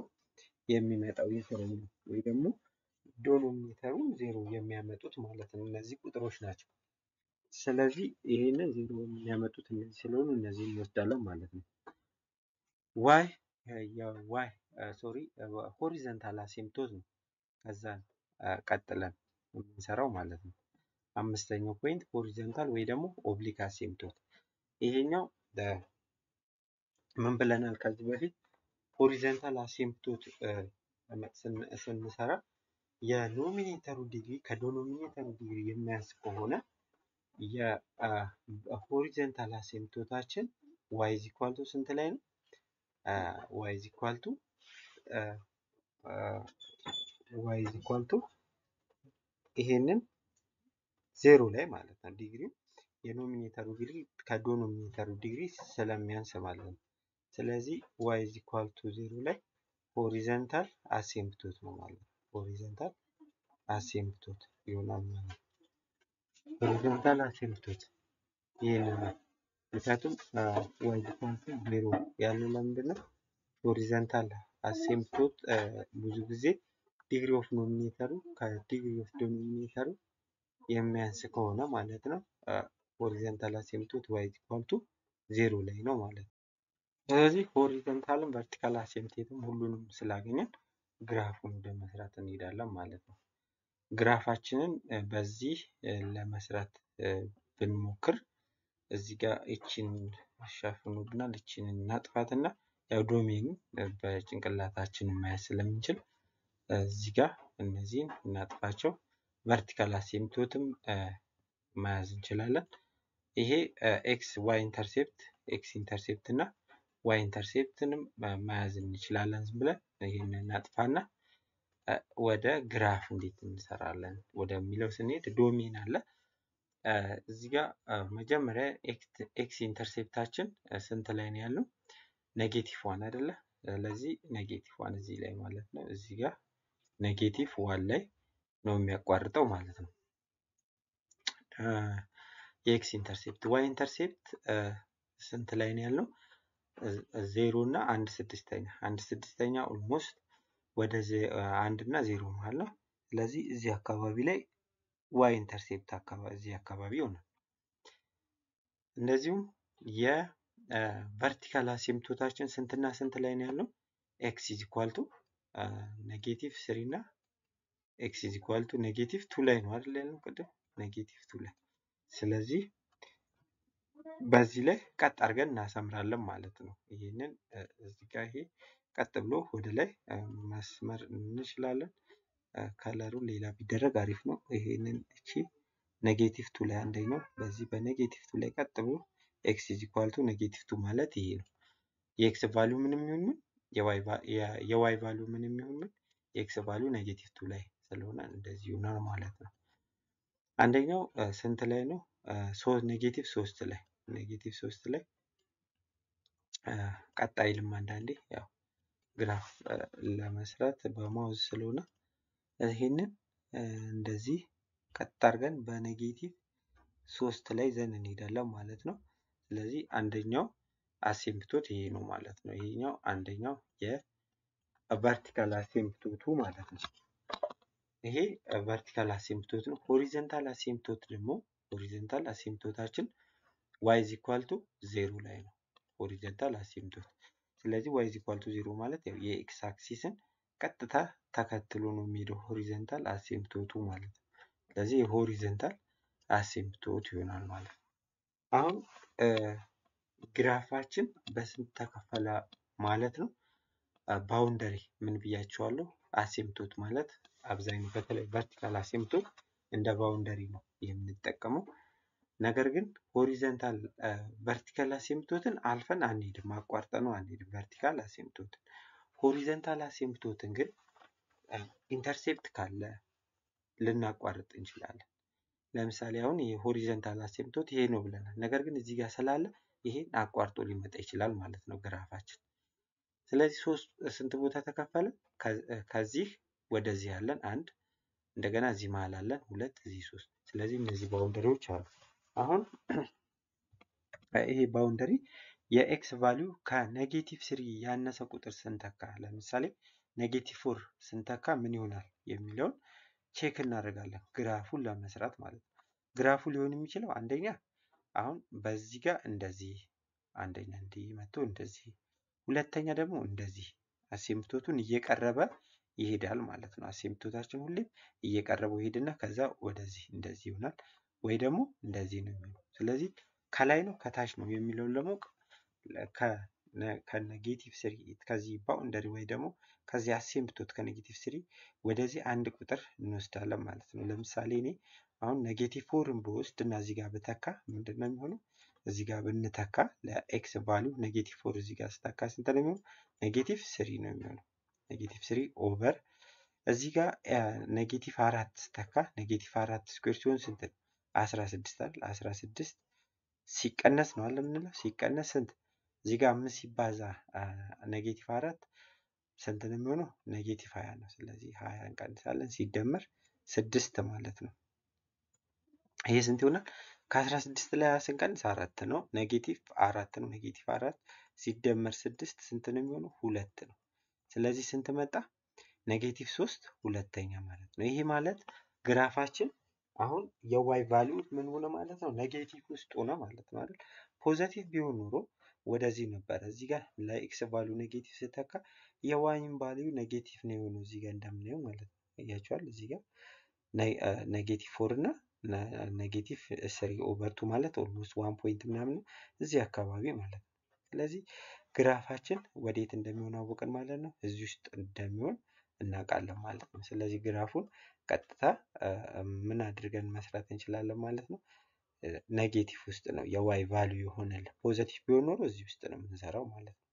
የሚመጣው የትርሙ ወይ ደግሞ ዶኖሜተሩ ዜሮ የሚያመጡት ማለት ነው። እነዚህ ቁጥሮች ናቸው። ስለዚህ ይህንን ዜሮ የሚያመጡት እነዚህ ስለሆኑ እነዚህ እንወስዳለን ማለት ነው። ዋይ የዋይ ሶሪ ሆሪዘንታል አሲምቶዝ ነው። ከዛ ቀጥለን የምንሰራው ማለት ነው። አምስተኛው ፖይንት ሆሪዘንታል ወይ ደግሞ ኦብሊክ አሴምቶት ይሄኛው ምን ብለናል ከዚህ በፊት ሆሪዘንታል አሴምቶት ስንሰራ የኖሚኔተሩ ዲግሪ ከዶኖሚኔተሩ ዲግሪ የሚያንስ ከሆነ የሆሪዘንታል አሴምቶታችን ዋይዝ ኢኳልቱ ስንት ላይ ነው? ዋይዝ ኢኳልቱ ዋይዝ ኢኳልቱ ይሄንን ዜሮ ላይ ማለት ነው ዲግሪው የኖሚኔተሩ ዲግሪ ከዶኖሚኔተሩ ዲግሪ ስለሚያንስ ማለት ነው። ስለዚህ ዋይ ኢዝ ኢኳል ቱ ዜሮ ላይ ሆሪዘንታል አሴምፕቶት ነው ማለት ነው። ሆሪዘንታል አሴምፕቶት ይሆናል ማለት ነው። ሆሪዘንታል አሴምፕቶት ይህን ነው። ምክንያቱም ዋይ ኢዝ ኢኳል ቱ ዜሮ ያለው ለምንድን ነው? ሆሪዘንታል አሴምፕቶት ብዙ ጊዜ ዲግሪ ኦፍ ኖሚኔተሩ ከዲግሪ ኦፍ ዶኖሚኔተሩ የሚያንስ ከሆነ ማለት ነው ሆሪዘንታል አሴምቶት ዋይ ኢኳል ቱ ዜሮ ላይ ነው ማለት ነው። ስለዚህ ሆሪዘንታልም ቨርቲካል አሴምቴትም ሁሉንም ስላገኘን ግራፉን ወደ መስራት እንሄዳለን ማለት ነው። ግራፋችንን በዚህ ለመስራት ብንሞክር እዚህ ጋር እቺን ሸፍኑብናል፣ እቺን እናጥፋትና ያው ዶሜኑ በጭንቅላታችን ማየት ስለምንችል እዚህ ጋር እነዚህን እናጥፋቸው። ቨርቲካል አሲምቶትም መያዝ እንችላለን። ይሄ ኤክስ ዋይ ኢንተርሴፕት ኤክስ ኢንተርሴፕት እና ዋይ ኢንተርሴፕትንም መያዝ እንችላለን። ዝም ብለን ይህን እናጥፋና ወደ ግራፍ እንዴት እንሰራለን ወደሚለው ስንሄድ ዶሜን አለ። እዚህ ጋር መጀመሪያ ኤክስ ኢንተርሴፕታችን ስንት ላይ ነው ያለው? ኔጌቲቭ ዋን አይደለ? ስለዚህ ኔጌቲቭ ዋን እዚህ ላይ ማለት ነው። እዚህ ጋር ኔጌቲቭ ዋን ላይ ነው የሚያቋርጠው ማለት ነው። የኤክስ ኢንተርሴፕት ዋይ ኢንተርሴፕት ስንት ላይ ነው ያለው? ዜሮ እና አንድ ስድስተኛ አንድ ስድስተኛ ኦልሞስት ወደ አንድ እና ዜሮ መሀል ነው። ስለዚህ እዚህ አካባቢ ላይ ዋይ ኢንተርሴፕት እዚህ አካባቢ ይሆናል። እንደዚሁም የቨርቲካል አሲምቶታችን ስንትና ስንት ላይ ነው ያለው? ኤክስ ኢዝ ኢኳል ቱ ኔጌቲቭ ስሪ እና ኤክስ ኢዝ ኢኳል ቱ ኔጌቲቭ ቱ ላይ ነው አይደል ያልነው ቅድም ኔጌቲቭ ቱ ላይ። ስለዚህ በዚህ ላይ ቀጥ አድርገን እናሰምራለን ማለት ነው። ይህንን እዚህ ጋር ይሄ ቀጥ ብሎ ወደ ላይ መስመር እንችላለን። ከለሩ ሌላ ቢደረግ አሪፍ ነው። ይሄንን እቺ ኔጌቲቭ ቱ ላይ አንደኛው በዚህ በኔጌቲቭ ቱ ላይ ቀጥ ብሎ ኤክስ ኢዝ ኢኳል ቱ ኔጌቲቭ ቱ ማለት ይሄ ነው። የኤክስ ቫሉ ምን የሚሆን ምን የዋይ ቫሉ ምንም የሚሆን ምን የኤክስ ቫሉ ኔጌቲቭ ቱ ላይ ስለሆነ እንደዚሁ ነው ማለት ነው። አንደኛው ስንት ላይ ነው? ኔጌቲቭ ሶስት ላይ ኔጌቲቭ ሶስት ላይ ቀጣይ ልም አንዳንዴ ያው ግራፍ ለመስራት በማውዝ ስለሆነ ይህንን እንደዚህ ቀጥ አድርገን በኔጌቲቭ ሶስት ላይ ዘን እንሄዳለን ማለት ነው። ስለዚህ አንደኛው አሴምፕቶት ይሄ ነው ማለት ነው። ይሄኛው አንደኛው የቨርቲካል አሴምፕቶቱ ማለት ነው። ይሄ ቨርቲካል አሲምፕቶት ነው። ሆሪዘንታል አሲምፕቶት ደግሞ ሆሪዘንታል አሲምፕቶታችን ዋይዝ ኢኳል ቱ ዜሮ ላይ ነው። ሆሪዘንታል አሲምፕቶት ስለዚህ ዋይዝ ኢኳል ቱ ዜሮ ማለት ያው የኤክስ አክሲስን ቀጥታ ተከትሎ ነው የሚሄደው ሆሪዘንታል አሲምፕቶቱ ማለት ነው። ስለዚህ የሆሪዘንታል አሲምፕቶት ይሆናል ማለት ነው። አሁን ግራፋችን በስንት ተከፈለ ማለት ነው። ባውንደሪ ምን ብያቸዋለሁ? አሲምፕቶት ማለት አብዛኛው በተለይ ቨርቲካል አሲምቶ እንደ ባውንደሪ ነው የምንጠቀመው። ነገር ግን ሆሪዘንታል ቨርቲካል አሲምቶትን አልፈን አንሄድም፣ አቋርጠ ነው አንሄድም። ቨርቲካል አሲምቶትን ሆሪዘንታል አሲምቶትን ግን ኢንተርሴፕት ካለ ልናቋርጥ እንችላለን። ለምሳሌ አሁን ይሄ ሆሪዘንታል አሲምቶት ይሄ ነው ብለናል። ነገር ግን እዚህ ጋር ስላለ ይሄን አቋርጦ ሊመጣ ይችላል ማለት ነው ግራፋችን። ስለዚህ ሶስት ስንት ቦታ ተከፈለ? ከዚህ ወደዚህ ያለን አንድ እንደገና እዚህ መሀል አለን ሁለት እዚህ ሶስት ስለዚህ እነዚህ ባውንደሪዎች አሉ። አሁን ይሄ ባውንደሪ የኤክስ ቫሊዩ ከኔጌቲቭ ስሪ ያነሰ ቁጥር ስንተካ ለምሳሌ ኔጌቲቭ ፎር ስንተካ ምን ይሆናል የሚለውን ቼክ እናደርጋለን ግራፉን ለመስራት ማለት ነው። ግራፉ ሊሆን የሚችለው አንደኛ አሁን በዚህ ጋር እንደዚህ አንደኛ እንዲህ መጥቶ እንደዚህ ሁለተኛ ደግሞ እንደዚህ አሲምቶቱን እየቀረበ ይሄዳል ማለት ነው። አሴምቶታችን ሁሌም እየቀረበው ይሄድና ከዛ ወደዚህ እንደዚህ ይሆናል ወይ ደግሞ እንደዚህ ነው የሚሆነው። ስለዚህ ከላይ ነው ከታች ነው የሚለውን ለማወቅ ከኔጌቲቭ ስሪ ከዚህ ይባው ባውንደ ወይ ደግሞ ከዚህ አሴምቶት ከኔጌቲቭ ስሪ ወደዚህ አንድ ቁጥር እንወስዳለን ማለት ነው። ለምሳሌ እኔ አሁን ኔጌቲቭ ፎርን ብወስድ እና እዚህ ጋር ብተካ ምንድን ነው የሚሆነው? እዚህ ጋር ብንተካ ለኤክስ ቫሊው ኔጌቲቭ ፎር እዚህ ጋር ስተካ ስንት ነው የሚሆነው? ኔጌቲቭ ስሪ ነው የሚሆነው። ኔጌቲቭ ስሪ ኦቨር እዚህ ጋር ኔጌቲቭ አራት ስተካ ኔጌቲቭ አራት ስኩዌር ሲሆን ስንት ነው? አስራ ስድስት አይደል? አስራ ስድስት ሲቀነስ ነው አለ ምንለው ሲቀነስ ስንት እዚህ ጋር አምስት ሲባዛ ኔጌቲቭ አራት ስንት ነው የሚሆነው? ኔጌቲቭ ሀያ ነው። ስለዚህ ሀያ እንቀንሳለን ሲደመር ስድስት ማለት ነው። ይሄ ስንት ይሆናል? ከአስራ ስድስት ላይ ሀያ ስንቀንስ አራት ነው። ኔጌቲቭ አራት ነው። ኔጌቲቭ አራት ሲደመር ስድስት ስንት ነው የሚሆነው? ሁለት ነው። ስለዚህ ስንት መጣ? ኔጌቲቭ ሶስት ሁለተኛ ማለት ነው። ይሄ ማለት ግራፋችን አሁን የዋይ ቫሊዩ ምን ሆነ ማለት ነው? ኔጌቲቭ ውስጥ ሆነ ማለት ነው አይደል? ፖዘቲቭ ቢሆን ኖሮ ወደዚህ ነበረ። እዚህ ጋር ለኤክስ ቫሊዩ ኔጌቲቭ ስተካ የዋይን ቫሊዩ ኔጌቲቭ ነው የሆነው እዚህ ጋር እንደምናየው ማለት ነው። እያቸዋል እዚህ ጋር ኔጌቲቭ ፎር እና ኔጌቲቭ ስሪ ኦቨር ቱ ማለት ኦልሞስት ዋን ፖይንት ምናምን እዚህ አካባቢ ማለት ነው። ስለዚህ ግራፋችን ወዴት እንደሚሆን አወቅን ማለት ነው። እዚህ ውስጥ እንደሚሆን እናውቃለን ማለት ነው። ስለዚህ ግራፉን ቀጥታ ምን አድርገን መስራት እንችላለን ማለት ነው። ኔጌቲቭ ውስጥ ነው የዋይ ቫሊዩ የሆነል። ፖዘቲቭ ቢሆን ኖሮ እዚህ ውስጥ ነው የምንሰራው ማለት ነው።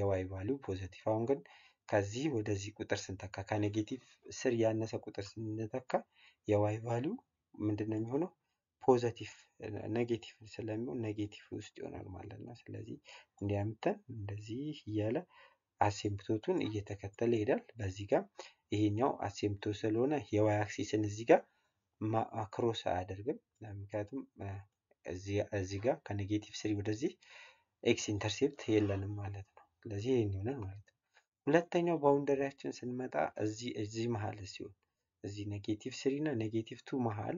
የዋይ ቫሊዩ ፖዘቲቭ። አሁን ግን ከዚህ ወደዚህ ቁጥር ስንተካ ከኔጌቲቭ ስር ያነሰ ቁጥር ስንተካ የዋይ ቫሊዩ ምንድን ነው የሚሆነው? ፖዘቲቭ ኔጌቲቭ ስለሚሆን ኔጌቲቭ ውስጥ ይሆናል ማለት ነው። ስለዚህ እንዲህ እንደዚህ እያለ አሴምፕቶቱን እየተከተለ ይሄዳል። በዚህ ጋር ይሄኛው አሴምፕቶት ስለሆነ የዋይ አክሲስን እዚህ ጋር ማክሮስ አያደርግም። ምክንያቱም እዚህ ጋር ከኔጌቲቭ ስሪ ወደዚህ ኤክስ ኢንተርሴፕት የለንም ማለት ነው። ስለዚህ ይህን ይሆናል ማለት ነው። ሁለተኛው ባውንደሪያችን ስንመጣ እዚህ እዚህ መሀል ሲሆን እዚህ ኔጌቲቭ ስሪ እና ኔጌቲቭ ቱ መሀል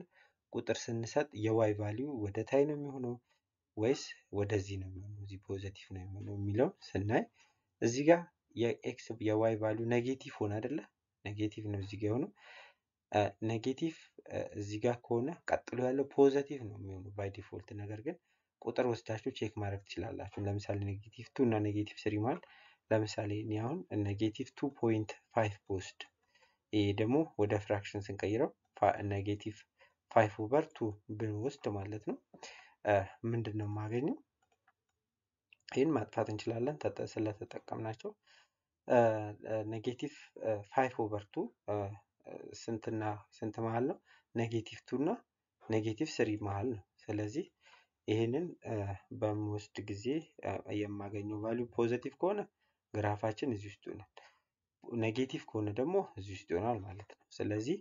ቁጥር ስንሰጥ የዋይ ቫሊዩ ወደ ታይ ነው የሚሆነው ወይስ ወደዚህ ነው የሚሆነው? እዚህ ፖዘቲቭ ነው የሚሆነው የሚለው ስናይ እዚህ ጋር የኤክስ የዋይ ቫሊዩ ኔጌቲቭ ሆነ አይደለ? ኔጌቲቭ ነው እዚህ ጋር የሆነው። ኔጌቲቭ እዚህ ጋር ከሆነ ቀጥሎ ያለው ፖዘቲቭ ነው የሚሆነው ባይ ዲፎልት። ነገር ግን ቁጥር ወስዳችሁ ቼክ ማድረግ ትችላላችሁ። ለምሳሌ ኔጌቲቭ ቱ እና ኔጌቲቭ ስሪ ማለት ለምሳሌ እኔ አሁን ኔጌቲቭ ቱ ፖይንት ፋይቭ ብወስድ ይሄ ደግሞ ወደ ፍራክሽን ስንቀይረው ኔጌቲቭ ፋይፍ ኦቨር ቱ ብንወስድ ማለት ነው ምንድን ነው የማገኘው? ይህን ማጥፋት እንችላለን ስለተጠቀምናቸው። ኔጌቲቭ ፋይፍ ኦቨር ቱ ስንትና ስንት መሀል ነው? ኔጌቲቭ ቱ እና ኔጌቲቭ ስሪ መሀል ነው። ስለዚህ ይህንን በምወስድ ጊዜ የማገኘው ቫሉ ፖዘቲቭ ከሆነ ግራፋችን እዚህ ውስጥ ይሆናል። ኔጌቲቭ ከሆነ ደግሞ እዚህ ውስጥ ይሆናል ማለት ነው። ስለዚህ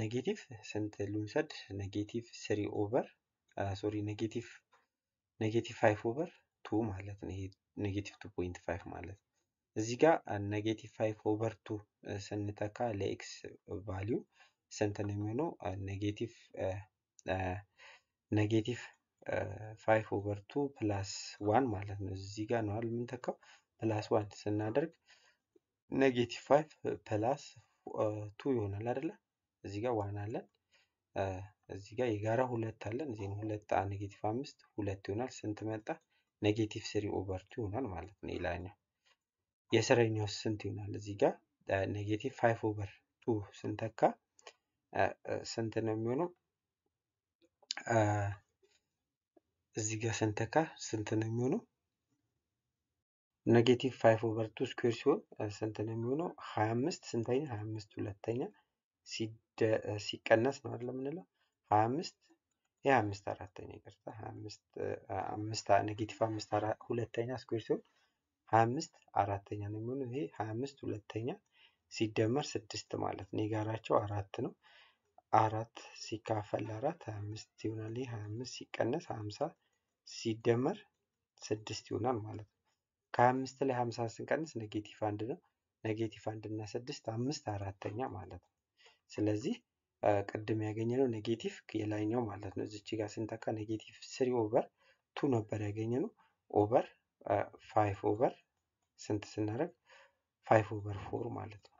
ኔጌቲቭ ስንት ልውሰድ? ኔጌቲቭ ስሪ ኦቨር ሶሪ ኔጌቲቭ ኔጌቲቭ ፋይቭ ኦቨር ቱ ማለት ነው። ይሄ ኔጌቲቭ ቱ ፖይንት ፋይቭ ማለት ነው። እዚህ ጋር ኔጌቲቭ ፋይቭ ኦቨር ቱ ስንተካ ለኤክስ ቫሊዩ ስንት ነው የሚሆነው? ኔጌቲቭ ኔጌቲቭ ፋይቭ ኦቨር ቱ ፕላስ ዋን ማለት ነው። እዚህ ጋር ነው አይደል የምንተካው? ፕላስ ዋን ስናደርግ ኔጌቲቭ ፋይቭ ፕላስ ቱ ይሆናል አይደለ? እዚህ ጋር ዋን አለን። እዚህ ጋር የጋራ ሁለት አለን። እዚህን ሁለት አ ኔጌቲቭ አምስት ሁለት ይሆናል። ስንት መጣ? ኔጌቲቭ ስሪ ኦቨር ቱ ይሆናል ማለት ነው። ይላኛው የስረኛው ስንት ይሆናል? እዚህ ጋር ኔጌቲቭ ፋይቭ ኦቨር ቱ ስንተካ ስንት ነው የሚሆነው? እዚህ ጋር ስንተካ ስንት ነው የሚሆነው? ኔጌቲቭ ፋይቭ ኦቨር ቱ ስኩዌር ሲሆን ስንት ነው የሚሆነው? ሀያ አምስት ስንተኛ? ሀያ አምስት ሁለተኛ ሲቀነስ ነው አይደል የምንለው ሀያ አምስት አምስት አራተኛ ይቅርታ አምስት ኔጌቲቭ አምስት ሁለተኛ ስኩዌር ሲሆን ሀያ አምስት አራተኛ ነው የሚሆነው። ይሄ ሀያ አምስት ሁለተኛ ሲደመር ስድስት ማለት ነው። የጋራቸው አራት ነው። አራት ሲካፈል አራት ሀያ አምስት ይሆናል። ይሄ ሀያ አምስት ሲቀነስ ሀምሳ ሲደመር ስድስት ይሆናል ማለት ነው። ከሀያ አምስት ላይ ሀምሳ ስንቀንስ ኔጌቲቭ አንድ ነው። ኔጌቲቭ አንድ እና ስድስት አምስት አራተኛ ማለት ነው። ስለዚህ ቅድም ያገኘነው ኔጌቲቭ የላይኛው ማለት ነው። እዚች ጋር ስንተካ ኔጌቲቭ ስሪ ኦቨር ቱ ነበር ያገኘነው ኦቨር ፋይቭ ኦቨር ስንት ስናደርግ ፋይቭ ኦቨር ፎር ማለት ነው።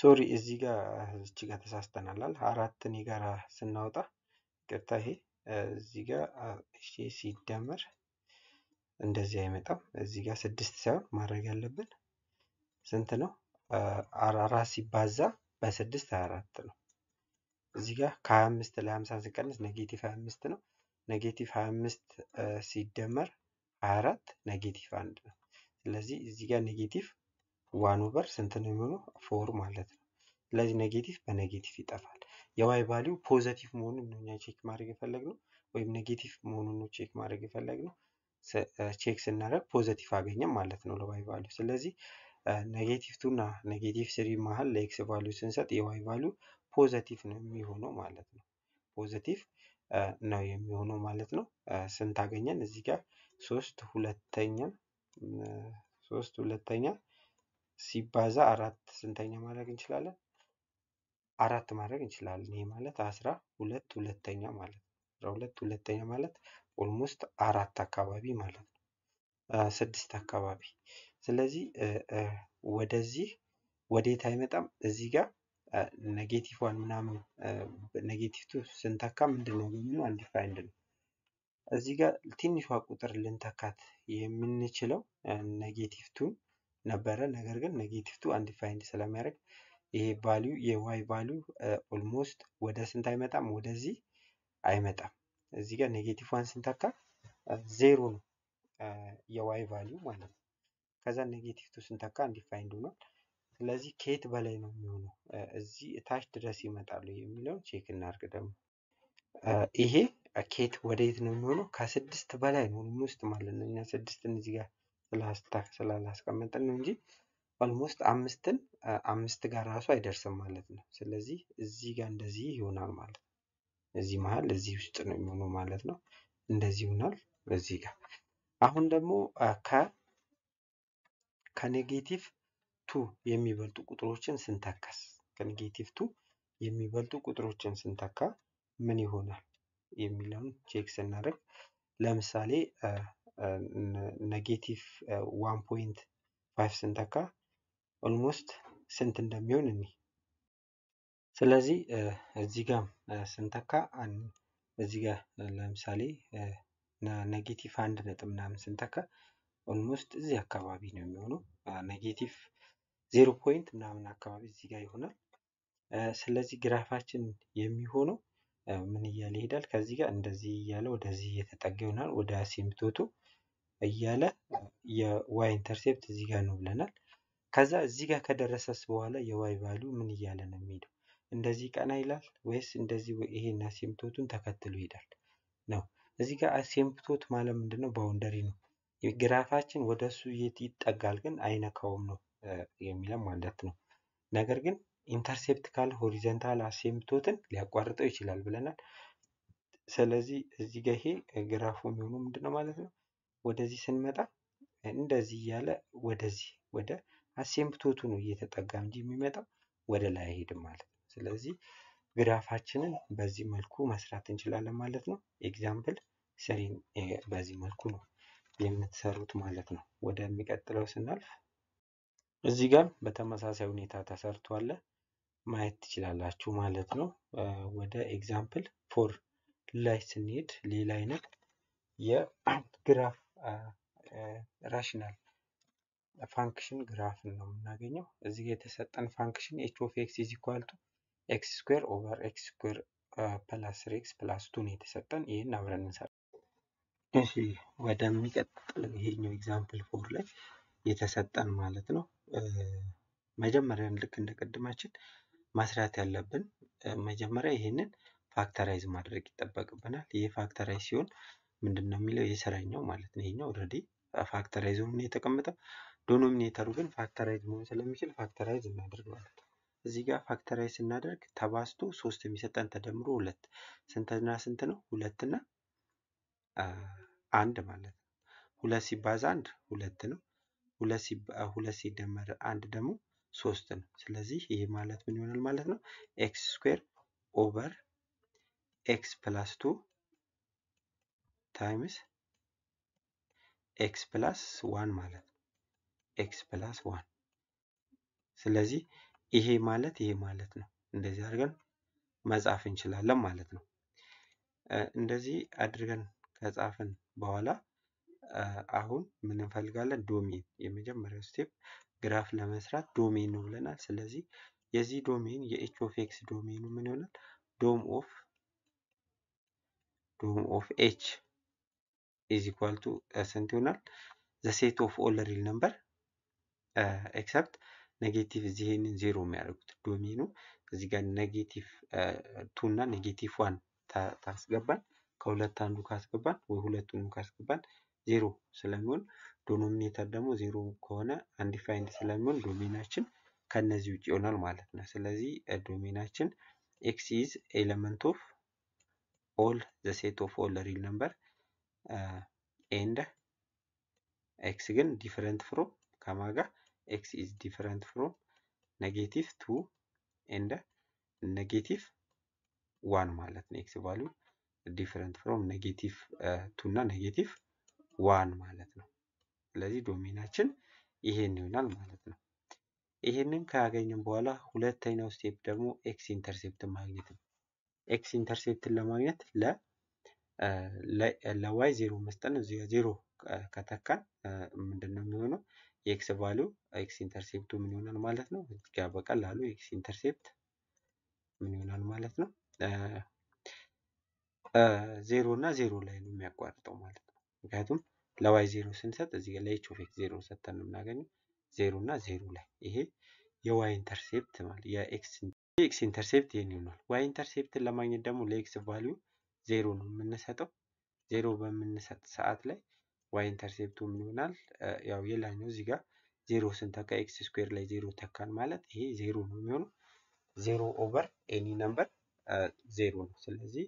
ሶሪ እዚህ ጋር እዚች ጋር ተሳስተናላል። አራትን የጋራ ስናወጣ ቅርታ ይሄ እዚ ጋር ሲደመር እንደዚህ አይመጣም። እዚ ጋር ስድስት ሳይሆን ማድረግ ያለብን ስንት ነው? አራት ሲባዛ በስድስት ሀያ ነው። እዚህ ጋር ከ25 ለ50 ስቀንስ ኔጌቲቭ 25 ነው። ኔጌቲቭ 25 ሲደመር 24 ኔጌቲቭ አንድ ነው። ስለዚህ እዚህ ጋር ኔጌቲቭ ዋን ኦቨር ስንት ነው የሚሆነው? ፎር ማለት ነው። ስለዚህ ኔጌቲቭ በኔጌቲቭ ይጠፋል። የዋይ ቫሊዩ ፖዘቲቭ መሆኑን ነው እኛ ቼክ ማድረግ የፈለግነው ወይም ኔጌቲቭ መሆኑን ነው ቼክ ማድረግ የፈለግነው። ቼክ ስናደርግ ፖዘቲቭ አገኘም ማለት ነው ለዋይ ቫሊዩ ስለዚህ ኔጌቲቭ ቱ እና ኔጌቲቭ ስሪ መሀል ለኤክስ ቫሉ ስንሰጥ የዋይ ቫሉ ፖዘቲቭ ነው የሚሆነው ማለት ነው። ፖዘቲቭ ነው የሚሆነው ማለት ነው። ስንት አገኘን እዚህ ጋር ሶስት ሁለተኛ ሶስት ሁለተኛ ሲባዛ አራት ስንተኛ ማድረግ እንችላለን? አራት ማድረግ እንችላለን። ይህ ማለት አስራ ሁለት ሁለተኛ ማለት ነው። አስራ ሁለት ሁለተኛ ማለት ኦልሞስት አራት አካባቢ ማለት ነው። ስድስት አካባቢ ስለዚህ ወደዚህ ወዴት አይመጣም። እዚህ ጋር ኔጌቲቭ ዋን ምናምን ኔጌቲቭ ቱ ስንተካ ምንድን ነው የሚሆነው? አንዲፋይንድ ነው። እዚህ ጋር ትንሿ ቁጥር ልንተካት የምንችለው ኔጌቲቭ ቱ ነበረ። ነገር ግን ኔጌቲቭ ቱ አንዲፋይንድ ስለሚያደርግ ይሄ ቫሊዩ የዋይ ቫሊዩ ኦልሞስት ወደ ስንት አይመጣም፣ ወደዚህ አይመጣም። እዚህ ጋር ኔጌቲቭ ዋን ስንተካ ዜሮ ነው የዋይ ቫሊዩ ማለት ነው። ከዛ ኔጌቲቭ ቱ ስንተካ አንዲፋይንድ ሆኗል። ስለዚህ ከየት በላይ ነው የሚሆነው እዚህ ታች ድረስ ይመጣሉ የሚለውን ቼክ እናድርግ። ደግሞ ይሄ ከየት ወደ የት ነው የሚሆነው? ከስድስት በላይ ነው ኦልሞስት ማለት ነው። እኛ ስድስትን እዚህ ጋር ስላላስቀመጥን ነው እንጂ ኦልሞስት አምስትን አምስት ጋር ራሱ አይደርስም ማለት ነው። ስለዚህ እዚህ ጋር እንደዚህ ይሆናል ማለት ነው። እዚህ መሀል እዚህ ውስጥ ነው የሚሆነው ማለት ነው። እንደዚህ ይሆናል እዚህ ጋር አሁን ደግሞ ከ ከኔጌቲቭ ቱ የሚበልጡ ቁጥሮችን ስንተካስ ከኔጌቲቭ ቱ የሚበልጡ ቁጥሮችን ስንተካ ምን ይሆናል የሚለውን ቼክ ስናደርግ ለምሳሌ ኔጌቲቭ ዋን ፖይንት ፋይቭ ስንተካ ኦልሞስት ስንት እንደሚሆን እኒ ስለዚህ እዚህ ጋር ስንተካ እዚህ ጋር ለምሳሌ ኔጌቲቭ አንድ ነጥብ ምናምን ስንተካ ኦልሞስት እዚህ አካባቢ ነው የሚሆነው ኔጌቲቭ ዜሮ ፖይንት ምናምን አካባቢ እዚህ ጋር ይሆናል። ስለዚህ ግራፋችን የሚሆነው ምን እያለ ይሄዳል? ከዚህ ጋር እንደዚህ እያለ ወደዚህ እየተጠጋ ይሆናል። ወደ አሲምቶቱ እያለ የዋይ ኢንተርሴፕት እዚህ ጋር ነው ብለናል። ከዛ እዚህ ጋር ከደረሰስ በኋላ የዋይ ቫሉ ምን እያለ ነው የሚሄደው? እንደዚህ ቀና ይላል ወይስ እንደዚህ ይሄን አሲምቶቱን ተከትሎ ይሄዳል ነው? እዚህ ጋር አሲምቶት ማለት ምንድነው? ባውንደሪ ነው። ግራፋችን ወደ እሱ ይጠጋል ግን አይነካውም ነው የሚለው ማለት ነው። ነገር ግን ኢንተርሴፕት ካለ ሆሪዘንታል አሴምቶትን ሊያቋርጠው ይችላል ብለናል። ስለዚህ እዚህ ጋ ይሄ ግራፉ የሚሆነው ምንድን ነው ማለት ነው። ወደዚህ ስንመጣ እንደዚህ እያለ ወደዚህ ወደ አሴምፕቶቱ ነው እየተጠጋ እንጂ የሚመጣው ወደ ላይ አይሄድም ማለት ነው። ስለዚህ ግራፋችንን በዚህ መልኩ መስራት እንችላለን ማለት ነው። ኤግዛምፕል ስሪን በዚህ መልኩ ነው የምትሰሩት ማለት ነው። ወደሚቀጥለው ስናልፍ እዚህ ጋር በተመሳሳይ ሁኔታ ተሰርቶ አለ ማየት ትችላላችሁ ማለት ነው። ወደ ኤግዛምፕል ፎር ላይ ስንሄድ ሌላ አይነት የግራፍ ራሽናል ፋንክሽን ግራፍን ነው የምናገኘው። እዚህ ጋር የተሰጠን ፋንክሽን ኤች ኦፍ ኤክስ ኢዝ ኢኳል ቱ ኤክስ ስኩዌር ኦቨር ኤክስ ስኩዌር ፕላስ ስሪ ኤክስ ፕላስ ቱ ነው የተሰጠን። ይህን አብረን እንሰራለን። እሺ ወደሚቀጥለው ይሄኛው ኤግዛምፕል ፎር ላይ የተሰጠን ማለት ነው። መጀመሪያን ልክ እንደ ቅድማችን ማስራት ያለብን መጀመሪያ ይሄንን ፋክተራይዝ ማድረግ ይጠበቅብናል። ይህ ፋክተራይዝ ሲሆን ምንድን ነው የሚለው የስረኛው ማለት ነው። ይሄኛው ኦልሬዲ ፋክተራይዝ ሆኖ የተቀመጠው ዶኖሚኔተሩ ግን ፋክተራይዝ መሆን ስለሚችል ፋክተራይዝ ነው። እዚህ ጋር ፋክተራይዝ ስናደርግ ተባዝቶ ሶስት የሚሰጠን ተደምሮ ሁለት ስንትና ስንት ነው? ሁለትና አንድ ማለት ነው። ሁለት ሲባዛ አንድ ሁለት ነው። ሁለት ሲደመር አንድ ደግሞ ሶስት ነው። ስለዚህ ይህ ማለት ምን ይሆናል ማለት ነው? ኤክስ ስኩዌር ኦቨር ኤክስ ፕላስ ቱ ታይምስ ኤክስ ፕላስ ዋን ማለት ነው። ኤክስ ፕላስ ዋን ስለዚህ ይሄ ማለት ይሄ ማለት ነው። እንደዚህ አድርገን መጻፍ እንችላለን ማለት ነው። እንደዚህ አድርገን ከጻፍን በኋላ አሁን ምን እንፈልጋለን? ዶሜን የመጀመሪያው ስቴፕ ግራፍ ለመስራት ዶሜን ነው ብለናል። ስለዚህ የዚህ ዶሜን የኤች ኦፍ ኤክስ ዶሜኑ ምን ይሆናል? ዶም ኦፍ ዶም ኦፍ ኤች ኢዝ ኢኳል ቱ ስንት ይሆናል? ዘ ሴት ኦፍ ኦል ሪል ነምበር ኤክሰፕት ኔጌቲቭ እዚህ ይህንን ዜሮ የሚያደርጉት ዶሜኑ እዚህ ጋር ኔጌቲቭ ቱ እና ኔጌቲቭ ዋን ታስገባል። ከሁለት አንዱ ካስገባን ወይ ሁለቱንም ካስገባን ዜሮ ስለሚሆን ዶኖሚኔተር ደግሞ ዜሮ ከሆነ አንዲፋይንድ ስለሚሆን ዶሜናችን ከነዚህ ውጭ ይሆናል ማለት ነው። ስለዚህ ዶሜናችን ኤክስ ኢዝ ኤለመንት ኦፍ ኦል ዘ ሴት ኦፍ ኦል ሪል ነምበር ኤንድ ኤክስ ግን ዲፈረንት ፍሮም ከማጋ ኤክስ ኢዝ ዲፈረንት ፍሮም ኔጌቲቭ ቱ ኤንድ ኔጌቲቭ ዋን ማለት ነው። ኤክስ ቫሊዩ ዲፍረንት ፍሮም ኔጌቲቭ ቱ እና ኔጌቲቭ ዋን ማለት ነው። ስለዚህ ዶሜናችን ይሄን ይሆናል ማለት ነው። ይሄንን ካገኘን በኋላ ሁለተኛው ስቴፕ ደግሞ ኤክስ ኢንተርሴፕትን ማግኘት ነው። ኤክስ ኢንተርሴፕትን ለማግኘት ለዋይ ዜሮ መስጠን እዚህ ዜሮ ከተካን ምንድን ነው የሚሆነው? የኤክስ ቫሊው ኤክስ ኢንተርሴፕቱ ምን ይሆናል ማለት ነው። እዚህ በቀላሉ ኤክስ ኢንተርሴፕት ምን ይሆናል ማለት ነው ዜሮ እና ዜሮ ላይ ነው የሚያቋርጠው ማለት ነው። ምክንያቱም ለዋይ ዜሮ ስንሰጥ እዚህ ላይ ኤች ኦፍ ኤክስ ዜሮ ሰጥተን ነው የምናገኘው ዜሮ እና ዜሮ ላይ ይሄ የዋይ ኢንተርሴፕት ማለት የኤክስ ኢንተርሴፕት ይህን ይሆናል። ዋይ ኢንተርሴፕትን ለማግኘት ደግሞ ለኤክስ ቫሊዩ ዜሮ ነው የምንሰጠው። ዜሮ በምንሰጥ ሰዓት ላይ ዋይ ኢንተርሴፕቱ ምን ይሆናል? ያው የላኛው እዚህ ጋር ዜሮ ስንተካ ኤክስ ስኩዌር ላይ ዜሮ ተካን ማለት ይሄ ዜሮ ነው የሚሆነው። ዜሮ ኦቨር ኤኒ ነምበር ዜሮ ነው። ስለዚህ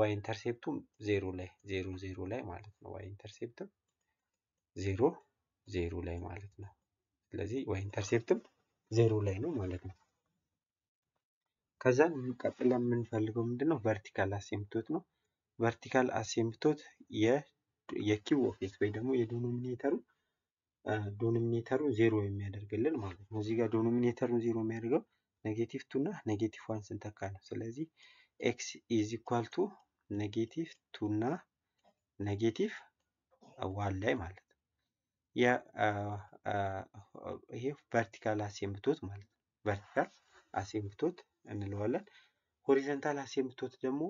ዋይ ኢንተርሴፕቱም ዜሮ ላይ ዜሮ ዜሮ ላይ ማለት ነው። ዋይ ኢንተርሴፕትም ዜሮ ዜሮ ላይ ማለት ነው። ስለዚህ ዋይ ኢንተርሴፕትም ዜሮ ላይ ነው ማለት ነው። ከዛ ቀጥላ የምንፈልገው ምንድን ነው? ቨርቲካል አሴምፕቶት ነው። ቨርቲካል አሴምፕቶት የኪው ኦፌክት ወይ ደግሞ የዶኖሚኔተሩ ዶኖሚኔተሩ ዜሮ የሚያደርግልን ማለት ነው። እዚህ ጋር ዜሮ የሚያደርገው ኔጌቲቭ ቱ እና ኔጌቲቭ ዋን ስንተካ ነው። ስለዚህ ኤክስ ኢዝ ኢኳል ቱ ኔጌቲቭ ቱ እና ኔጌቲቭ ዋን ላይ ማለት ነው። ይሄ ቨርቲካል አሴምብቶት ማለት ነው። ቨርቲካል አሴምብቶት እንለዋለን። ሆሪዘንታል አሴምብቶት ደግሞ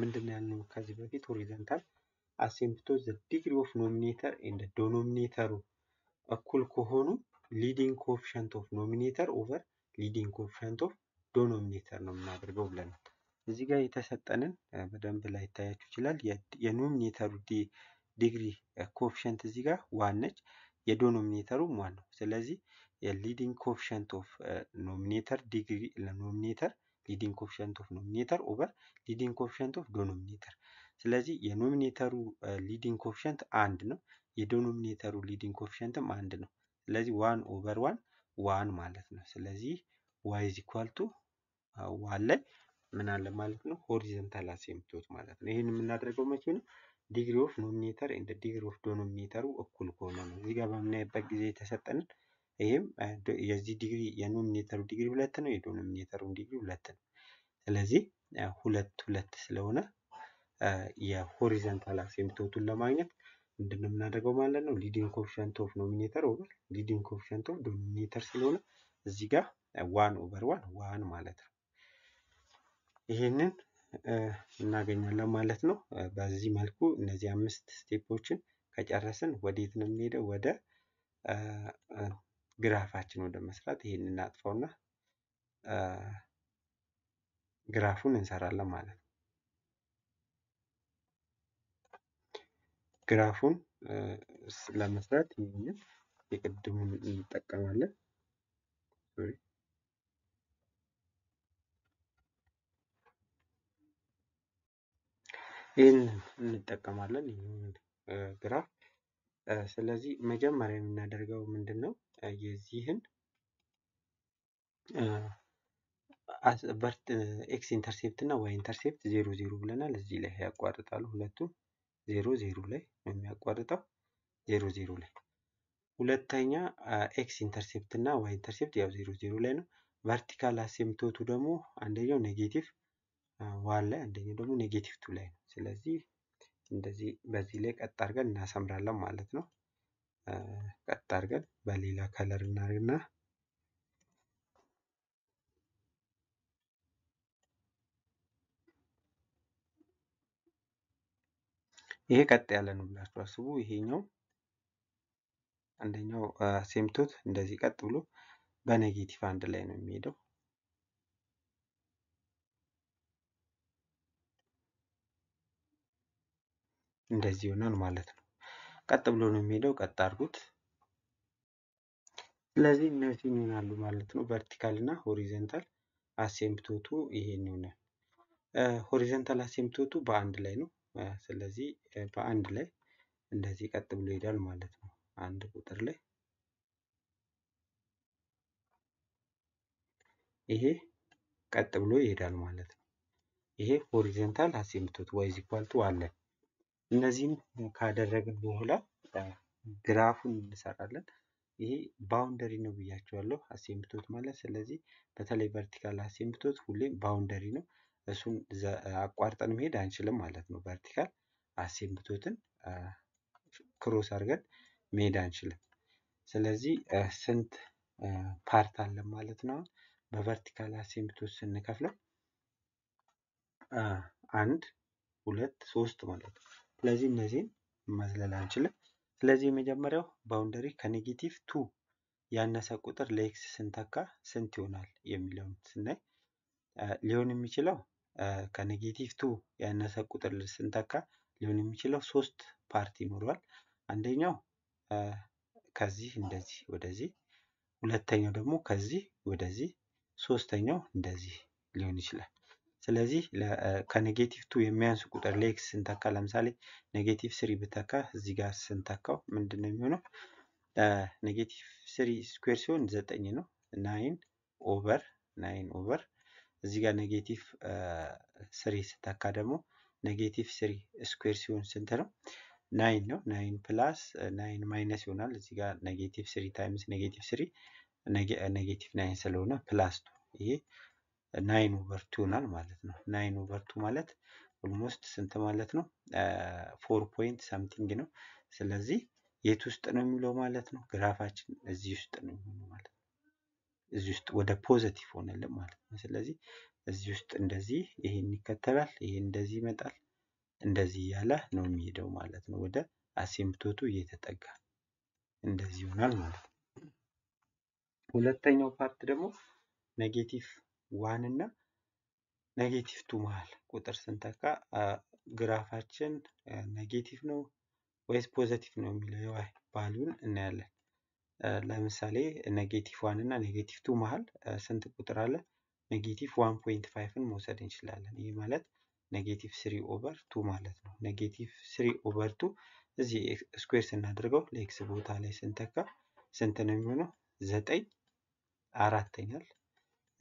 ምንድን ነው ያልነው ከዚህ በፊት? ሆሪዘንታል አሴምብቶት ዘ ዲግሪ ኦፍ ኖሚኔተር ኤንድ ዶኖሚኔተሩ እኩል ከሆኑ ሊዲንግ ኮኤፊሽንት ኦፍ ኖሚኔተር ኦቨር ሊዲንግ ኮኤፊሽንት ኦፍ ዶኖሚኔተር ነው የምናደርገው ብለናል። እዚህ ጋር የተሰጠንን በደንብ ላይታያችሁ ይችላል። የኖሚኔተሩ ዲግሪ ኮፍሸንት እዚህ ጋር ዋን ነች፣ የዶኖሚኔተሩ ዋን ነው። ስለዚህ የሊዲንግ ኮፍሸንት ኦፍ ኖሚኔተር ዲግሪ ለኖሚኔተር ሊዲንግ ኮፍሸንት ኦፍ ኖሚኔተር ኦቨር ሊዲንግ ኮፍሸንት ኦፍ ዶኖሚኔተር። ስለዚህ የኖሚኔተሩ ሊዲንግ ኮፍሸንት አንድ ነው፣ የዶኖሚኔተሩ ሊዲንግ ኮፍሸንትም አንድ ነው። ስለዚህ ዋን ኦቨር ዋን ዋን ማለት ነው። ስለዚህ ዋይ ኢዝ ኢኳል ቱ ዋን ላይ ምን አለ ማለት ነው ሆሪዘንታል አሴምፕቶት ማለት ነው። ይህን የምናደርገው መቼ ነው? ዲግሪ ኦፍ ኖሚኔተር እንደ ዲግሪ ኦፍ ዶኖሚኔተሩ እኩል ከሆነ ነው። እዚህ ጋር በምናይበት ጊዜ የተሰጠንን ይህም የዚህ ዲግሪ የኖሚኔተሩ ዲግሪ ሁለት ነው፣ የዶኖሚኔተሩን ዲግሪ ሁለት ነው። ስለዚህ ሁለት ሁለት ስለሆነ የሆሪዘንታል አሴምፕቶቱን ለማግኘት ምንድን ነው የምናደርገው ማለት ነው? ሊዲንግ ኮፊሸንት ኦፍ ኖሚኔተር ኦቨር ሊዲንግ ኮፊሸንት ኦፍ ዶኖሚኔተር ስለሆነ እዚህ ጋር ዋን ኦቨር ዋን ዋን ማለት ነው። ይሄንን እናገኛለን ማለት ነው። በዚህ መልኩ እነዚህ አምስት ስቴፖችን ከጨረስን ወዴት ነው የሚሄደው? ወደ ግራፋችን ወደ መስራት። ይሄንን እናጥፋውና ግራፉን እንሰራለን ማለት ነው። ግራፉን ለመስራት ይህንን የቅድሙን እንጠቀማለን። ይህን እንጠቀማለን ይህን ግራፍ። ስለዚህ መጀመሪያ የምናደርገው ምንድን ነው የዚህን ኤክስ ኢንተርሴፕት እና ዋይ ኢንተርሴፕት ዜሮ ዜሮ ብለናል። እዚህ ላይ ያቋርጣሉ ሁለቱም ዜሮ ዜሮ ላይ ነው የሚያቋርጠው ዜሮ ዜሮ ላይ። ሁለተኛ ኤክስ ኢንተርሴፕት እና ዋይ ኢንተርሴፕት ያው ዜሮ ዜሮ ላይ ነው። ቨርቲካል አሴምቶቱ ደግሞ አንደኛው ኔጌቲቭ ዋን ላይ አንደኛው ደግሞ ኔጌቲቭ ቱ ላይ ነው። ስለዚህ እንደዚህ በዚህ ላይ ቀጥ አድርገን እናሰምራለን ማለት ነው። ቀጥ አድርገን በሌላ ከለር እናርግና ይሄ ቀጥ ያለ ነው ብላችሁ አስቡ። ይሄኛው አንደኛው ሴምቶት እንደዚህ ቀጥ ብሎ በኔጌቲቭ አንድ ላይ ነው የሚሄደው። እንደዚህ ይሆናል ማለት ነው። ቀጥ ብሎ ነው የሚሄደው። ቀጥ አድርጉት። ስለዚህ እነዚህ ይሆናሉ ማለት ነው። ቨርቲካል እና ሆሪዘንታል አሴምፕቶቱ ይሄን ይሆናል። ሆሪዘንታል አሴምፕቶቱ በአንድ ላይ ነው። ስለዚህ በአንድ ላይ እንደዚህ ቀጥ ብሎ ይሄዳል ማለት ነው። አንድ ቁጥር ላይ ይሄ ቀጥ ብሎ ይሄዳል ማለት ነው። ይሄ ሆሪዘንታል አሴምፕቶት ዋይዝ ኢኳል ቱ አለን። እነዚህን ካደረግን በኋላ ግራፉን እንሰራለን። ይሄ ባውንደሪ ነው ብያቸዋለሁ፣ አሴምቶት ማለት ስለዚህ፣ በተለይ ቨርቲካል አሴምብቶት ሁሌም ባውንደሪ ነው። እሱን አቋርጠን መሄድ አንችልም ማለት ነው። ቨርቲካል አሴምብቶትን ክሮስ አድርገን መሄድ አንችልም። ስለዚህ ስንት ፓርት አለን ማለት ነው? በቨርቲካል አሴምቶት ስንከፍለው አንድ ሁለት ሶስት ማለት ነው። ስለዚህ እነዚህን መዝለል አንችልም። ስለዚህ የመጀመሪያው ባውንደሪ ከኔጌቲቭ ቱ ያነሰ ቁጥር ለኤክስ ስንተካ ስንት ይሆናል የሚለውን ስናይ ሊሆን የሚችለው ከኔጌቲቭ ቱ ያነሰ ቁጥር ስንተካ ሊሆን የሚችለው ሶስት ፓርቲ ይኖረዋል። አንደኛው ከዚህ እንደዚህ ወደዚህ፣ ሁለተኛው ደግሞ ከዚህ ወደዚህ፣ ሶስተኛው እንደዚህ ሊሆን ይችላል። ስለዚህ ከኔጌቲቭ ቱ የሚያንስ ቁጥር ለኤክስ ስንተካ ለምሳሌ ኔጌቲቭ ስሪ ብተካ እዚህ ጋር ስንተካው ምንድን ነው የሚሆነው? ኔጌቲቭ ስሪ ስኩዌር ሲሆን ዘጠኝ ነው። ናይን ኦቨር ናይን ኦቨር እዚህ ጋር ኔጌቲቭ ስሪ ስተካ ደግሞ ኔጌቲቭ ስሪ ስኩዌር ሲሆን ስንት ነው? ናይን ነው። ናይን ፕላስ ናይን ማይነስ ይሆናል። እዚህ ጋር ኔጌቲቭ ስሪ ታይምስ ኔጌቲቭ ስሪ ኔጌቲቭ ናይን ስለሆነ ፕላስ ነው ይሄ ናይን ኦቨር ቱ ይሆናል ማለት ነው። ናይን ኦቨር ቱ ማለት ኦልሞስት ስንት ማለት ነው? ፎር ፖይንት ሳምቲንግ ነው። ስለዚህ የት ውስጥ ነው የሚለው ማለት ነው? ግራፋችን እዚህ ውስጥ ነው የሚሆነው ማለት ነው። እዚህ ውስጥ ወደ ፖዘቲቭ ሆነልን ማለት ነው። ስለዚህ እዚህ ውስጥ እንደዚህ ይሄን ይከተላል፣ ይሄ እንደዚህ ይመጣል፣ እንደዚህ እያለ ነው የሚሄደው ማለት ነው። ወደ አሴምፕቶቱ እየተጠጋ እንደዚህ ይሆናል ማለት ነው። ሁለተኛው ፓርት ደግሞ ኔጌቲቭ ዋን እና ኔጌቲቭ ቱ መሀል ቁጥር ስንተካ ግራፋችን ኔጌቲቭ ነው ወይስ ፖዘቲቭ ነው የሚለው የዋይ ቫሉን እናያለን። ለምሳሌ ኔጌቲቭ ዋን እና ኔጌቲቭ ቱ መሀል ስንት ቁጥር አለ? ኔጌቲቭ ዋን ፖይንት ፋይቭን መውሰድ እንችላለን። ይህ ማለት ኔጌቲቭ ስሪ ኦቨር ቱ ማለት ነው። ኔጌቲቭ ስሪ ኦቨር ቱ እዚህ ስኩዌር ስናደርገው ለኤክስ ቦታ ላይ ስንተካ ስንት ነው የሚሆነው? ዘጠኝ አራተኛል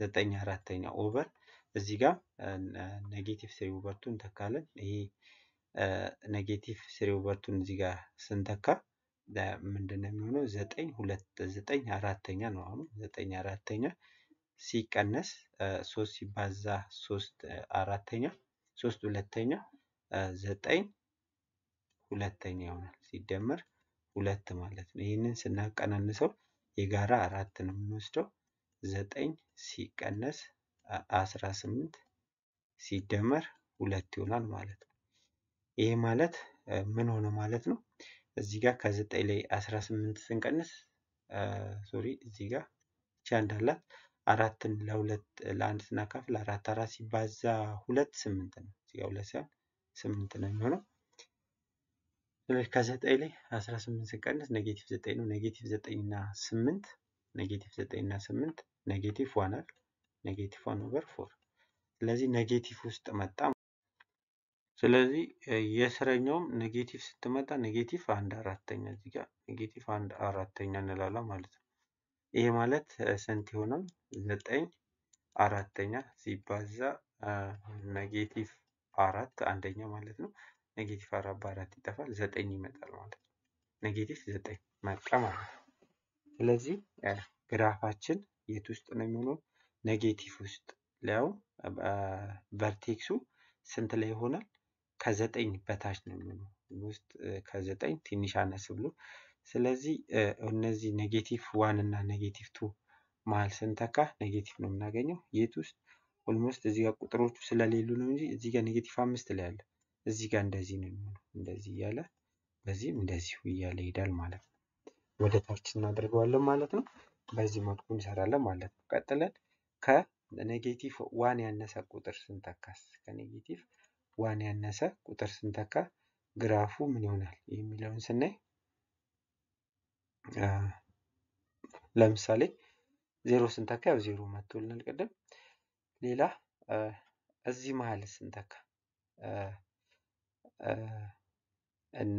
ዘጠኝ አራተኛ ኦቨር እዚህ ጋር ኔጌቲቭ ስሪ ኦቨርቱ እንተካለን። ይሄ ኔጌቲቭ ስሪ ኦቨርቱን እዚህ ጋር ስንተካ ምንድን ነው የሚሆነው? ዘጠኝ ሁለት ዘጠኝ አራተኛ ነው። አሁን ዘጠኝ አራተኛ ሲቀነስ ሶስት ሲባዛ ሶስት አራተኛ ሶስት ሁለተኛ ዘጠኝ ሁለተኛ ይሆናል። ሲደመር ሁለት ማለት ነው። ይህንን ስናቀናንሰው የጋራ አራት ነው የምንወስደው። ዘጠኝ ሲቀነስ አስራ ስምንት ሲደመር ሁለት ይሆናል ማለት ነው። ይሄ ማለት ምን ሆነ ማለት ነው? እዚህ ጋር ከዘጠኝ ላይ አስራ ስምንት ስንቀንስ ሶሪ እዚህ ጋር ብቻ እንዳላት አራትን ለሁለት ለአንድ ስናካፍል አራት አራት ሲባዛ ሁለት ስምንት ነው። እዚህ ጋር ሁለት ሳይሆን ስምንት ነው የሚሆነው። ስለዚህ ከዘጠኝ ላይ አስራ ስምንት ስንቀንስ ኔጌቲቭ ዘጠኝ ነው። ኔጌቲቭ ዘጠኝ እና ስምንት ኔጌቲቭ 9 እና 8 ኔጌቲቭ 1 አይደል? ኔጌቲቭ 1 ኦቨር 4 ስለዚህ ኔጌቲቭ ውስጥ መጣ። ስለዚህ የስረኛውም ኔጌቲቭ ስትመጣ ኔጌቲቭ አንድ አራተኛ እዚህ ጋር ኔጌቲቭ አንድ አራተኛ እንላለን ማለት ነው። ይሄ ማለት ስንት ይሆናል? ዘጠኝ አራተኛ ሲባዛ ኔጌቲቭ አራት አንደኛ ማለት ነው። ኔጌቲቭ አራት በአራት ይጠፋል፣ ዘጠኝ ይመጣል ማለት ነው። ኔጌቲቭ ዘጠኝ መጣ ማለት ነው። ስለዚህ ግራፋችን የት ውስጥ ነው የሚሆነው? ኔጌቲቭ ውስጥ ሊያውም ቨርቴክሱ ስንት ላይ ይሆናል? ከዘጠኝ በታች ነው የሚሆነው ውስጥ ከዘጠኝ ትንሽ አነስ ብሎ ስለዚህ እነዚህ ኔጌቲቭ ዋን እና ኔጌቲቭ ቱ መሀል ስንተካ ኔጌቲቭ ነው የምናገኘው። የት ውስጥ ኦልሞስት እዚህ ጋር ቁጥሮቹ ስለሌሉ ነው እንጂ እዚህ ጋር ኔጌቲቭ አምስት ላይ አለ። እዚህ ጋር እንደዚህ ነው የሚሆነው። እንደዚህ እያለ በዚህም እንደዚሁ እያለ ይሄዳል ማለት ነው። ወደ ታች እናደርገዋለን ማለት ነው። በዚህ መልኩ እንሰራለን ማለት ነው። ቀጥለን ከኔጌቲቭ ዋን ያነሰ ቁጥር ስንተካስ ከኔጌቲቭ ዋን ያነሰ ቁጥር ስንተካ ግራፉ ምን ይሆናል የሚለውን ስናይ ለምሳሌ ዜሮ ስንተካ ያው ዜሮ መቶልናል ቅድም። ሌላ እዚህ መሀል ስንተካ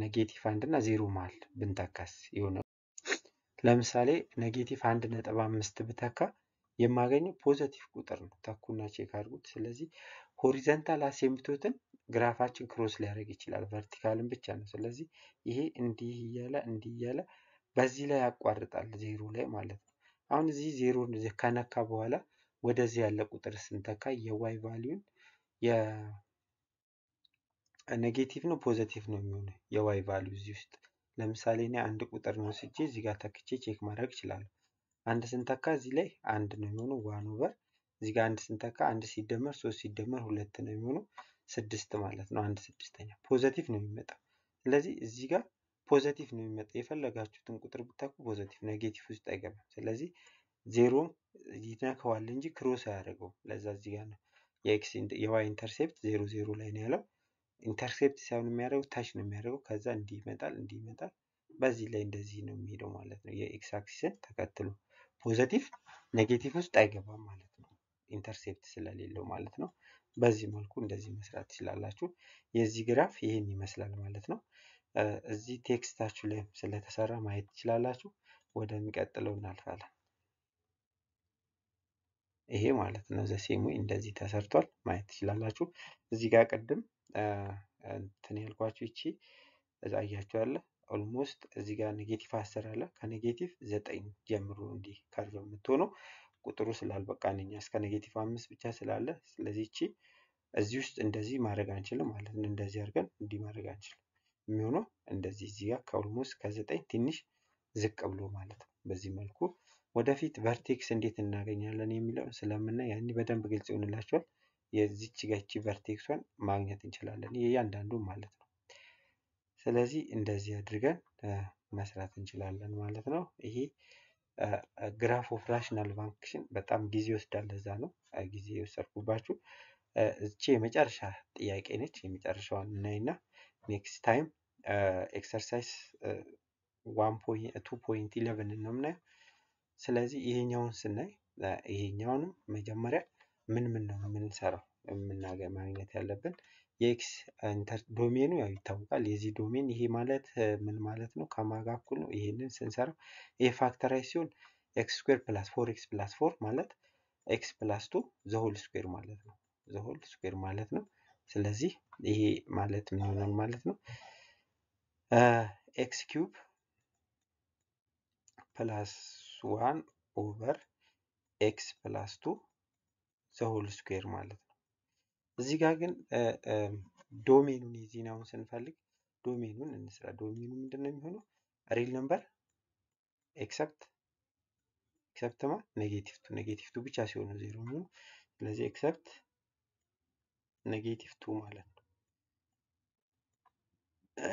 ኔጌቲቭ አንድ እና ዜሮ መሀል ብንተካስ የሆነ ለምሳሌ ኔጌቲቭ አንድ ነጥብ አምስት ብተካ የማገኘው ፖዘቲቭ ቁጥር ነው። ተኩና ቼክ አድርጉት። ስለዚህ ሆሪዘንታል አሴምፕቶትን ግራፋችን ክሮስ ሊያደርግ ይችላል፣ ቨርቲካልን ብቻ ነው። ስለዚህ ይሄ እንዲህ እያለ እንዲህ እያለ በዚህ ላይ ያቋርጣል፣ ዜሮ ላይ ማለት ነው። አሁን እዚህ ዜሮ ከነካ በኋላ ወደዚህ ያለ ቁጥር ስንተካ የዋይ ቫሊዩን ኔጌቲቭ ነው ፖዘቲቭ ነው የሚሆነው የዋይ ቫሊዩ እዚህ ውስጥ ለምሳሌ እኔ አንድ ቁጥርን ወስጄ እዚህ ጋር ተክቼ ቼክ ማድረግ እችላለሁ። አንድ ስንተካ እዚህ ላይ አንድ ነው የሚሆነው ዋን ኦቨር እዚህ ጋር አንድ ስንተካ አንድ ሲደመር ሶስት ሲደመር ሁለት ነው የሚሆነው ስድስት ማለት ነው። አንድ ስድስተኛ ፖዘቲቭ ነው የሚመጣው። ስለዚህ እዚህ ጋር ፖዘቲቭ ነው የሚመጣው። የፈለጋችሁትን ቁጥር ብታውቁ ፖዘቲቭ፣ ኔጌቲቭ ውስጥ አይገባም። ስለዚህ ዜሮ ይነካዋል እንጂ ክሮስ አያደርገውም። ለዛ እዚህ ጋር ነው የዋይ ኢንተርሴፕት ዜሮ ዜሮ ላይ ነው ያለው። ኢንተርሴፕት ሳይሆን የሚያደርገው ታች ነው የሚያደርገው። ከዛ እንዲህ ይመጣል እንዲህ ይመጣል። በዚህ ላይ እንደዚህ ነው የሚሄደው ማለት ነው። የኤክስ አክሲስን ተከትሎ ፖዘቲቭ ኔጌቲቭ ውስጥ አይገባም ማለት ነው። ኢንተርሴፕት ስለሌለው ማለት ነው። በዚህ መልኩ እንደዚህ መስራት ትችላላችሁ። የዚህ ግራፍ ይህን ይመስላል ማለት ነው። እዚህ ቴክስታችሁ ላይ ስለተሰራ ማየት ትችላላችሁ። ወደሚቀጥለው እናልፋለን። ይሄ ማለት ነው ዘሴሙ እንደዚህ ተሰርቷል ማየት ትችላላችሁ። እዚህ ጋር ቅድም እንትን ያልኳችሁ ይቺ አያችሁ አለ ኦልሞስት እዚህ ጋር ኔጌቲቭ አስር አለ ከኔጌቲቭ ዘጠኝ ጀምሮ እንዲህ ከርቭ የምትሆነው ቁጥሩ ስላልበቃን እስከ ኔጌቲቭ አምስት ብቻ ስላለ ስለዚህ ይቺ እዚህ ውስጥ እንደዚህ ማድረግ አንችልም ማለት ነው። እንደዚህ አድርገን እንዲህ ማድረግ አንችልም። የሚሆነው እንደዚህ እዚህ ጋር ከኦልሞስት ከዘጠኝ ትንሽ ዝቅ ብሎ ማለት ነው። በዚህ መልኩ ወደፊት ቨርቴክስ እንዴት እናገኛለን የሚለው ስለምናይ ያኔ በደንብ ግልጽ ይሆንላችኋል። የዚች ገቺ ቨርቴክሷን ማግኘት እንችላለን። የእያንዳንዱ ማለት ነው። ስለዚህ እንደዚህ አድርገን መስራት እንችላለን ማለት ነው። ይሄ ግራፍ ኦፍ ራሽናል ፋንክሽን በጣም ጊዜ ይወስዳል። ለዛ ነው ጊዜ የወሰድኩባችሁ። እቺ የመጨረሻ ጥያቄ ነች። የመጨረሻዋን እናይና ኔክስት ታይም ኤክሰርሳይዝ ቱ ፖይንት ኢለቨን ነው የምናየው። ስለዚህ ይሄኛውን ስናይ ይሄኛውንም መጀመሪያ ምን ምን ነው የምንሰራው የምናገር ማግኘት ያለብን የኤክስ ኢንተር ዶሜኑ ያው ይታወቃል። የዚህ ዶሜን ይሄ ማለት ምን ማለት ነው? ከማጋ እኩል ነው። ይሄንን ስንሰራው ይሄ ፋክተራይዝ ሲሆን ኤክስ ስኩዌር ፕላስ ፎር ኤክስ ፕላስ ፎር ማለት ኤክስ ፕላስ ቱ ዘሆል ስኩዌር ማለት ነው። ዘሆል ስኩዌር ማለት ነው። ስለዚህ ይሄ ማለት ምን ይሆናል ማለት ነው? ኤክስ ኪዩብ ፕላስ ዋን ኦቨር ኤክስ ፕላስ ቱ ዘሆል ስኩዌር ማለት ነው። እዚህ ጋር ግን ዶሜኑን የዜናውን ስንፈልግ ዶሜኑን እንስራ። ዶሜኑ ምንድን ነው የሚሆነው? ሪል ነምበር ኤክሰፕት ማ ኔጌቲቭ ቱ ኔጌቲቭ ቱ ብቻ ሲሆኑ ዜሮ የሚሆኑ ስለዚህ ኤክሰፕት ኔጌቲቭ ቱ ማለት ነው።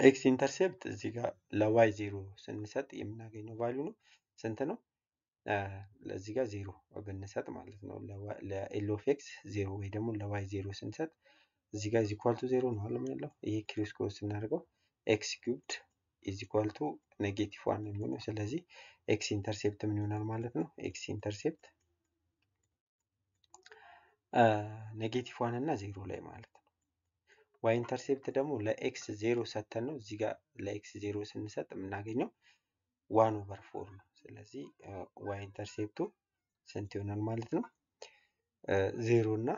ኤክስ ኢንተርሴፕት እዚህ ጋር ለዋይ ዜሮ ስንሰጥ የምናገኘው ቫሉ ነው። ስንት ነው? እዚህ ጋር ዜሮ ብንሰጥ ማለት ነው ለኤል ኦፍ ኤክስ ዜሮ ወይ ደግሞ ለዋይ ዜሮ ስንሰጥ እዚህ ጋር ቱ ዜሮ ነው አለ ምንለው ይሄ ኪው ስኩዌር ስናደርገው ኤክስ ኪዩብድ ቱ ኔጌቲቭ ዋን ነው የሚሆነው። ስለዚህ ኤክስ ኢንተርሴፕት ምን ይሆናል ማለት ነው? ኤክስ ኢንተርሴፕት ኔጌቲቭ ዋን እና ዜሮ ላይ ማለት ነው። ዋይ ኢንተርሴፕት ደግሞ ለኤክስ ዜሮ ሰተን ነው። እዚህ ጋር ለኤክስ ዜሮ ስንሰጥ የምናገኘው ዋን ኦቨር ፎር ነው። ስለዚህ ዋይ ኢንተርሴፕቱ ስንት ይሆናል ማለት ነው? ዜሮ እና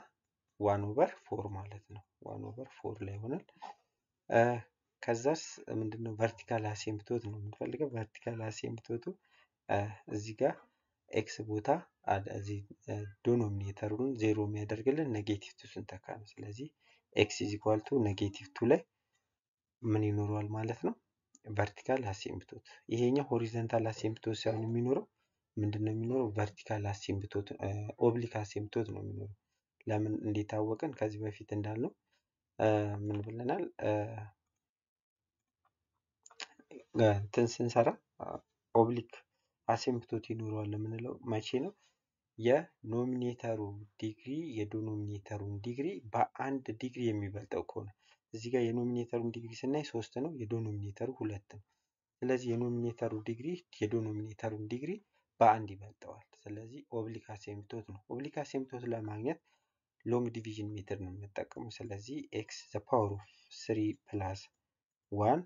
ዋን ኦቨር ፎር ማለት ነው። ዋን ኦቨር ፎር ላይ ይሆናል። ከዛስ ምንድነው ቨርቲካል አሴምፕቶት ነው የምንፈልገው። ቨርቲካል አሴምፕቶቱ እዚህ ጋር ኤክስ ቦታ ዶኖሚኔተሩን ዜሮ የሚያደርግልን ኔጌቲቭ ቱ ስንተካ ነው። ስለዚህ ኤክስ ኢዝ ኢኳል ቱ ኔጌቲቭ ቱ ላይ ምን ይኖረዋል ማለት ነው ቨርቲካል አሴምብቶት ይሄኛው ሆሪዘንታል አሴምብቶት ሳይሆን የሚኖረው ምንድን ነው የሚኖረው ቨርቲካል አሴምብቶት ኦብሊክ አሴምብቶት ነው የሚኖረው ለምን እንዲታወቅን ከዚህ በፊት እንዳልነው ምን ብለናል እንትን ስንሰራ ኦብሊክ አሴምብቶት ይኖረዋል የምንለው መቼ ነው የኖሚኔተሩ ዲግሪ የዶኖሚኔተሩን ዲግሪ በአንድ ዲግሪ የሚበልጠው ከሆነ እዚህ ጋር የኖሚኔተሩን ዲግሪ ስናይ ሶስት ነው። የዶኖሚኔተሩ ሁለት ነው። ስለዚህ የኖሚኔተሩ ዲግሪ የዶኖሚኔተሩን ዲግሪ በአንድ ይበልጠዋል። ስለዚህ ኦብሊክ አሴምቶት ነው። ኦብሊክ ለማግኘት ሎንግ ዲቪዥን ሜትር ነው የምንጠቀመው። ስለዚህ ኤክስ ዘ ፓወር ኦፍ ስሪ ፕላስ ዋን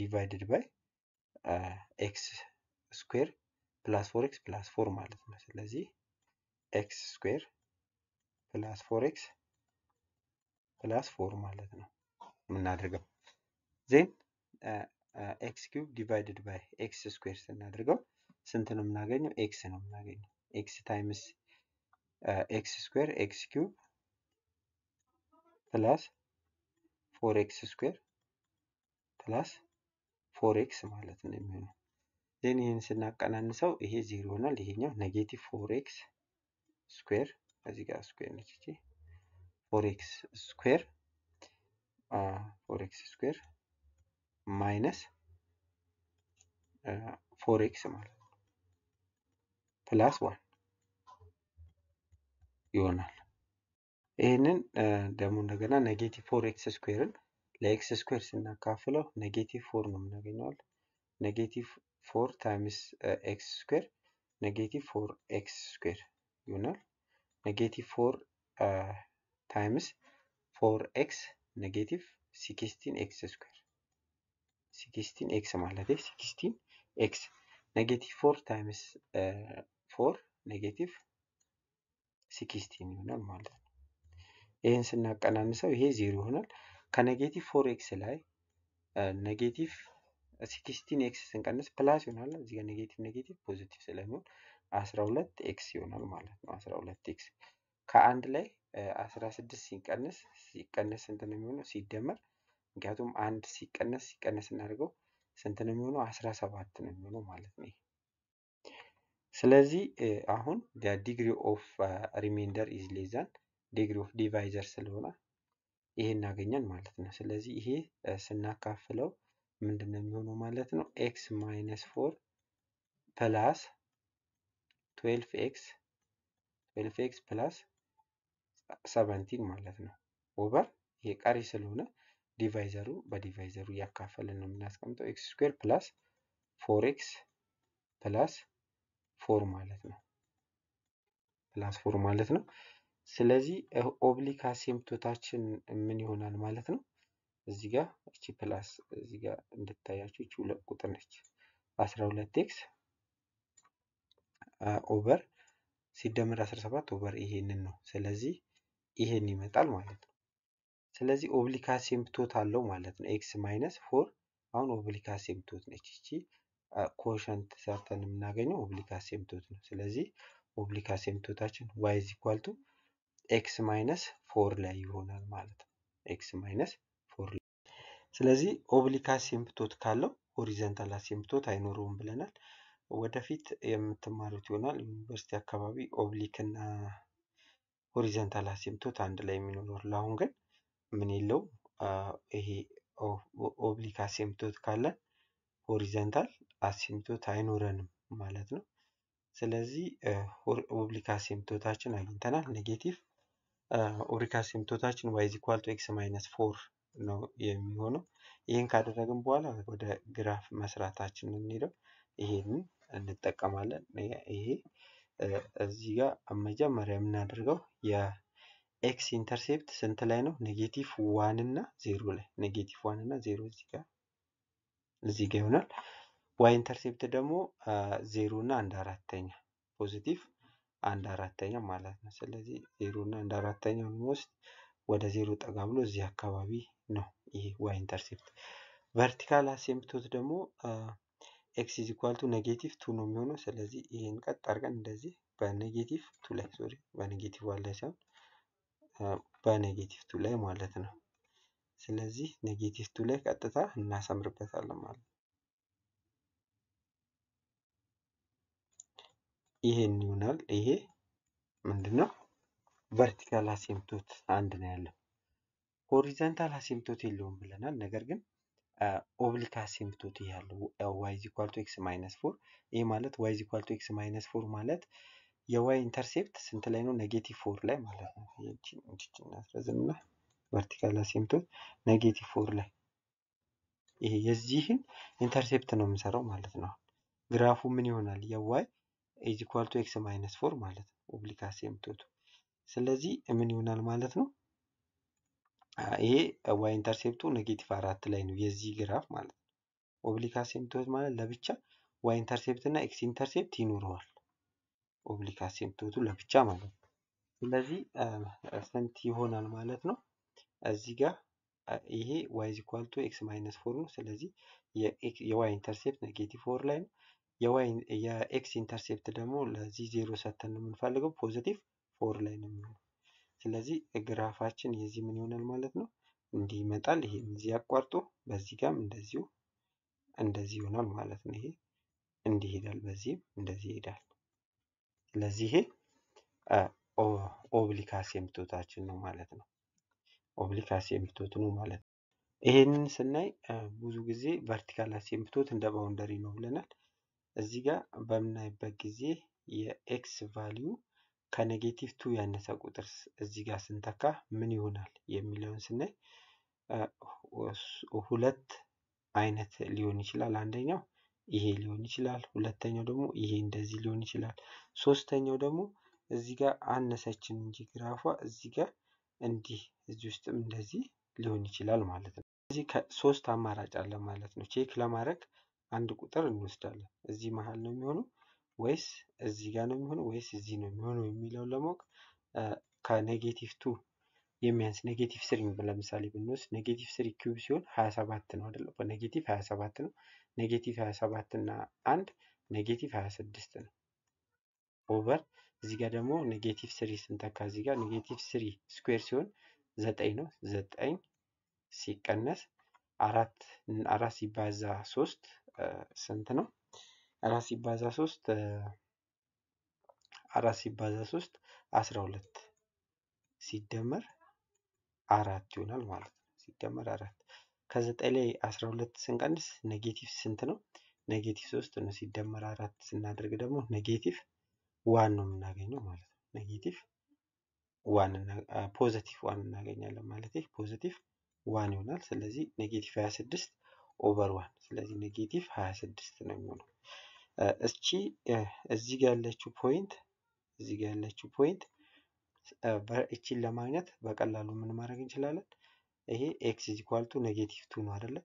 ዲቫይድድ ባይ ኤክስ ስኩዌር ፕላስ ፎር ኤክስ ፕላስ ፎር ማለት ነው። ስለዚህ ኤክስ ስኩዌር ፕላስ ፎር ኤክስ ፕላስ ፎር ማለት ነው። የምናደርገው ዜን ኤክስ ኪዩብ ዲቫይድድ ባይ ኤክስ ስኩዌር ስናደርገው ስንት ነው የምናገኘው? ኤክስ ነው የምናገኘው። ኤክስ ታይምስ ኤክስ ስኩዌር ኤክስ ኪዩብ ፕላስ ፎር ኤክስ ስኩዌር ፕላስ ፎር ኤክስ ማለት ነው የሚሆነው። ዜን ይህን ስናቀናንሰው ይሄ ዜሮ ይሆናል። ይሄኛው ኔጌቲቭ ፎር ኤክስ ስኩዌር እዚህ ጋር ስኩዌር ነች ፎር ኤክስ ስኩዌር ፎር ኤክስ ስኩዌር ማይነስ ፎር ኤክስ ማለት ነው ፕላስ ዋን ይሆናል። ይህንን uh, ደግሞ እንደገና ኔጌቲቭ ፎር ኤክስ ስኩዌርን ለኤክስ ስኩዌር ስናካፍለው ኔጌቲቭ ፎር ነው የምናገኘዋል። ኔጌቲቭ ፎር ታይምስ ኤክስ ስኩዌር ኔጌቲቭ ፎር ኤክስ ስኩዌር ይሆናል። ኔጌቲቭ ፎር ታይምስ ፎር ኤክስ ኔጌቲቭ ሲክስቲን ኤክስ ስኩዌር ሲክስቲን ኤክስ ማለት ሲክስቲን ኤክስ ኔጌቲቭ ፎር ታይምስ ፎር ኔጌቲቭ ሲክስቲን ይሆናል ማለት ነው። ይህን ስናቀናንሰው ይሄ ዜሮ ይሆናል። ከኔጌቲቭ ፎር ኤክስ ላይ ኔጌቲቭ ሲክስቲን ኤክስ ስንቀንስ ፕላስ ይሆናል። እዚህ ጋር ኔጌቲቭ ኔጌቲቭ ፖዚቲቭ ስለሚሆን አስራ ሁለት ኤክስ ይሆናል ማለት ነው። አስራ ሁለት ኤክስ ከአንድ ላይ አስራ ስድስት ሲቀንስ ሲቀነስ ስንት ነው የሚሆነው? ሲደመር ምክንያቱም አንድ ሲቀነስ ሲቀነስ እናደርገው ስንት ነው የሚሆነው? አስራ ሰባት ነው የሚሆነው ማለት ነው። ስለዚህ አሁን ዲግሪ ኦፍ ሪሜንደር ኢዝ ሌዛን ዲግሪ ኦፍ ዲቫይዘር ስለሆነ ይሄ እናገኛል ማለት ነው። ስለዚህ ይሄ ስናካፍለው ምንድን ነው የሚሆነው ማለት ነው? ኤክስ ማይነስ ፎር ፕላስ ትዌልፍ ኤክስ ትዌልፍ ኤክስ ፕላስ ሰቨንቲን ማለት ነው ኦቨር ይሄ ቀሪ ስለሆነ ዲቫይዘሩ በዲቫይዘሩ እያካፈልን ነው የምናስቀምጠው ኤክስ ስኩዌር ፕላስ ፎር ኤክስ ፕላስ ፎር ማለት ነው ፕላስ ፎር ማለት ነው። ስለዚህ ኦብሊክ አሴምቶታችን ምን ይሆናል ማለት ነው? እዚህ ጋር እቺ ፕላስ እዚህ ጋር እንድታያችሁ እቺ ሁለት ቁጥር ነች። ሁለት ኤክስ ኦቨር ሲደመር ሰባት ኦቨር ይሄንን ነው። ስለዚህ ይሄን ይመጣል ማለት ነው። ስለዚህ ኦብሊክ ሴምፕቶት አለው ማለት ነው። ኤክስ ማይነስ ፎር አሁን ኦብሊክ ሴምፕቶት ነች እቺ ኮሸንት ሰርተን የምናገኘው ኦብሊክ ሴምፕቶት ነው። ስለዚህ ኦብሊክ ሴምፕቶታችን ዋይ ኢዝ ኢኳል ቱ ኤክስ ማይነስ ፎር ላይ ይሆናል ማለት ነው። ኤክስ ማይነስ ፎር ላይ ስለዚህ ኦብሊክ ሴምፕቶት ካለው ሆሪዘንታል አሴምፕቶት አይኖረውም ብለናል። ወደፊት የምትማሩት ይሆናል ዩኒቨርሲቲ አካባቢ ኦብሊክ እና ሆሪዘንታል አሴምቶት አንድ ላይ የሚኖረው ለአሁን ግን ምን የለው ይሄ ኦብሊክ አሴምቶት ካለ ሆሪዘንታል አሴምቶት አይኖረንም ማለት ነው። ስለዚህ ኦብሊክ አሴምቶታችን አግኝተናል። ኔጌቲቭ ኦሪክ አሴምቶታችን ዋይዝ ኢኳል ኤክስ ማይነስ ፎር ነው የሚሆነው። ይህን ካደረግን በኋላ ወደ ግራፍ መስራታችን የምንሄደው ይሄንን እንጠቀማለን። ይሄ እዚህ ጋር መጀመሪያ የምናደርገው የኤክስ ኢንተርሴፕት ስንት ላይ ነው? ኔጌቲቭ ዋን እና ዜሮ ላይ ኔጌቲቭ ዋን እና ዜሮ እዚህ ጋር እዚህ ጋር ይሆናል። ዋይ ኢንተርሴፕት ደግሞ ዜሮ እና አንድ አራተኛ ፖዚቲቭ አንድ አራተኛ ማለት ነው። ስለዚህ ዜሮ እና አንድ አራተኛ ውስጥ ወደ ዜሮ ጠጋ ብሎ እዚህ አካባቢ ነው ይሄ ዋይ ኢንተርሴፕት። ቨርቲካል አሴምፕቶት ደግሞ ኤክስ ኢዝ ኢኳል ቱ ኔጌቲቭ ቱ ነው የሚሆነው። ስለዚህ ይህን ቀጥ አድርገን እንደዚህ በኔጌቲቭ ቱ ላይ ሶሪ፣ በኔጌቲቭ ዋን ላይ ሳይሆን በኔጌቲቭ ቱ ላይ ማለት ነው። ስለዚህ ኔጌቲቭ ቱ ላይ ቀጥታ እናሰምርበታለን ማለት ነው። ይሄን ይሆናል። ይሄ ነው? ቨርቲካል አሲምቶት አንድ ነው ያለው። ሆሪዘንታል አሲምቶት የለውም ብለናል። ነገር ግን ኦብሊካስ የምትወጡ ያለው ዋይ ዚኳል ቱ ኤክስ ማይነስ ፎር ይህ ማለት ዋይ ዚኳል ቱ ኤክስ ማይነስ ፎር ማለት የዋይ ኢንተርሴፕት ስንት ላይ ነው? ኔጌቲቭ ፎር ላይ ማለት ነው። እናስረዝምና ቨርቲካል አሲምቶት ኔጌቲቭ ፎር ላይ ይሄ የዚህን ኢንተርሴፕት ነው የምንሰራው ማለት ነው። ግራፉ ምን ይሆናል? የዋይ ኢዝ ኢኳል ቱ ኤክስ ማይነስ ፎር ማለት ነው። ኦብሊክ አሲምቶቱ ስለዚህ ምን ይሆናል ማለት ነው ይሄ ዋይ ኢንተርሴፕቱ ኔጌቲቭ አራት ላይ ነው የዚህ ግራፍ ማለት ነው። ኦብሊክ አሴምቶት ማለት ለብቻ ዋይ ኢንተርሴፕት እና ኤክስ ኢንተርሴፕት ይኖረዋል። ኦብሊክ አሴምቶቱ ለብቻ ማለት ነው። ስለዚህ ስንት ይሆናል ማለት ነው? እዚህ ጋር ይሄ ዋይ ኢኳል ቱ ኤክስ ማይነስ ፎር ነው። ስለዚህ የዋይ ኢንተርሴፕት ኔጌቲቭ ፎር ላይ ነው። የኤክስ ኢንተርሴፕት ደግሞ ለዚህ ዜሮ ሰተን ነው የምንፈልገው ፖዘቲቭ ፎር ላይ ነው የሚሆነው። ስለዚህ ግራፋችን የዚህ ምን ይሆናል ማለት ነው እንዲህ ይመጣል። ይሄም እዚህ አቋርጦ በዚህ ጋም እንደዚሁ እንደዚህ ይሆናል ማለት ነው። ይሄ እንዲህ ይሄዳል፣ በዚህም እንደዚህ ይሄዳል። ስለዚህ ይሄ ኦብሊካስ የምትወታችን ነው ማለት ነው። ኦብሊካስ የምትወት ነው ማለት ነው። ይሄንን ስናይ ብዙ ጊዜ ቨርቲካል አስ የምትወት እንደ ባውንደሪ ነው ብለናል። እዚህ ጋር በምናይበት ጊዜ የኤክስ ቫሊዩ ከኔጌቲቭ ቱ ያነሰ ቁጥር እዚህ ጋር ስንተካ ምን ይሆናል የሚለውን ስናይ ሁለት አይነት ሊሆን ይችላል። አንደኛው ይሄ ሊሆን ይችላል። ሁለተኛው ደግሞ ይሄ እንደዚህ ሊሆን ይችላል። ሶስተኛው ደግሞ እዚህ ጋር አነሰችን እንጂ ግራፏ እዚህ ጋር እንዲህ እዚህ ውስጥም እንደዚህ ሊሆን ይችላል ማለት ነው። እዚህ ከሶስት አማራጭ አለ ማለት ነው። ቼክ ለማድረግ አንድ ቁጥር እንወስዳለን። እዚህ መሀል ነው የሚሆነው ወይስ እዚህ ጋር ነው የሚሆነው ወይስ እዚህ ነው የሚሆነው የሚለውን ለማወቅ ከኔጌቲቭ ቱ የሚያንስ ኔጌቲቭ ስሪ ለምሳሌ ብንወስድ ኔጌቲቭ ስሪ ኪዩብ ሲሆን 27 ነው አይደለ? በኔጌቲቭ 27 ነው። ኔጌቲቭ 27 እና አንድ ኔጌቲቭ 26 ነው ኦቨር እዚህ ጋር ደግሞ ኔጌቲቭ ስሪ ስንተካ እዚህ ጋር ኔጌቲቭ ስሪ ስኩዌር ሲሆን ዘጠኝ ነው። ዘጠኝ ሲቀነስ አራት አራት ሲባዛ ሶስት ስንት ነው? አራት ሲባዛ ሶስት አራት ሲባዛ ሶስት አስራ ሁለት ሲደመር አራት ይሆናል ማለት ነው። ሲደመር አራት ከዘጠኝ ላይ አስራ ሁለት ስንቀንስ ኔጌቲቭ ስንት ነው? ኔጌቲቭ ሶስት ነው። ሲደመር አራት ስናደርግ ደግሞ ኔጌቲቭ ዋን ነው የምናገኘው ማለት ነው። ኔጌቲቭ ዋን ፖዘቲቭ ዋን እናገኛለን ማለት ይህ ፖዘቲቭ ዋን ይሆናል። ስለዚህ ኔጌቲቭ ሀያ ስድስት ኦቨር ዋን ስለዚህ ኔጌቲቭ ሀያ ስድስት ነው የሚሆነው። እስኪ እዚህ ጋር ያለችው ፖይንት እዚህ ጋር ያለችው ፖይንት እቺን ለማግኘት በቀላሉ ምን ማድረግ እንችላለን? ይሄ ኤክስ ኢኳልቱ ኔጌቲቭ ቱ ነው አይደለ?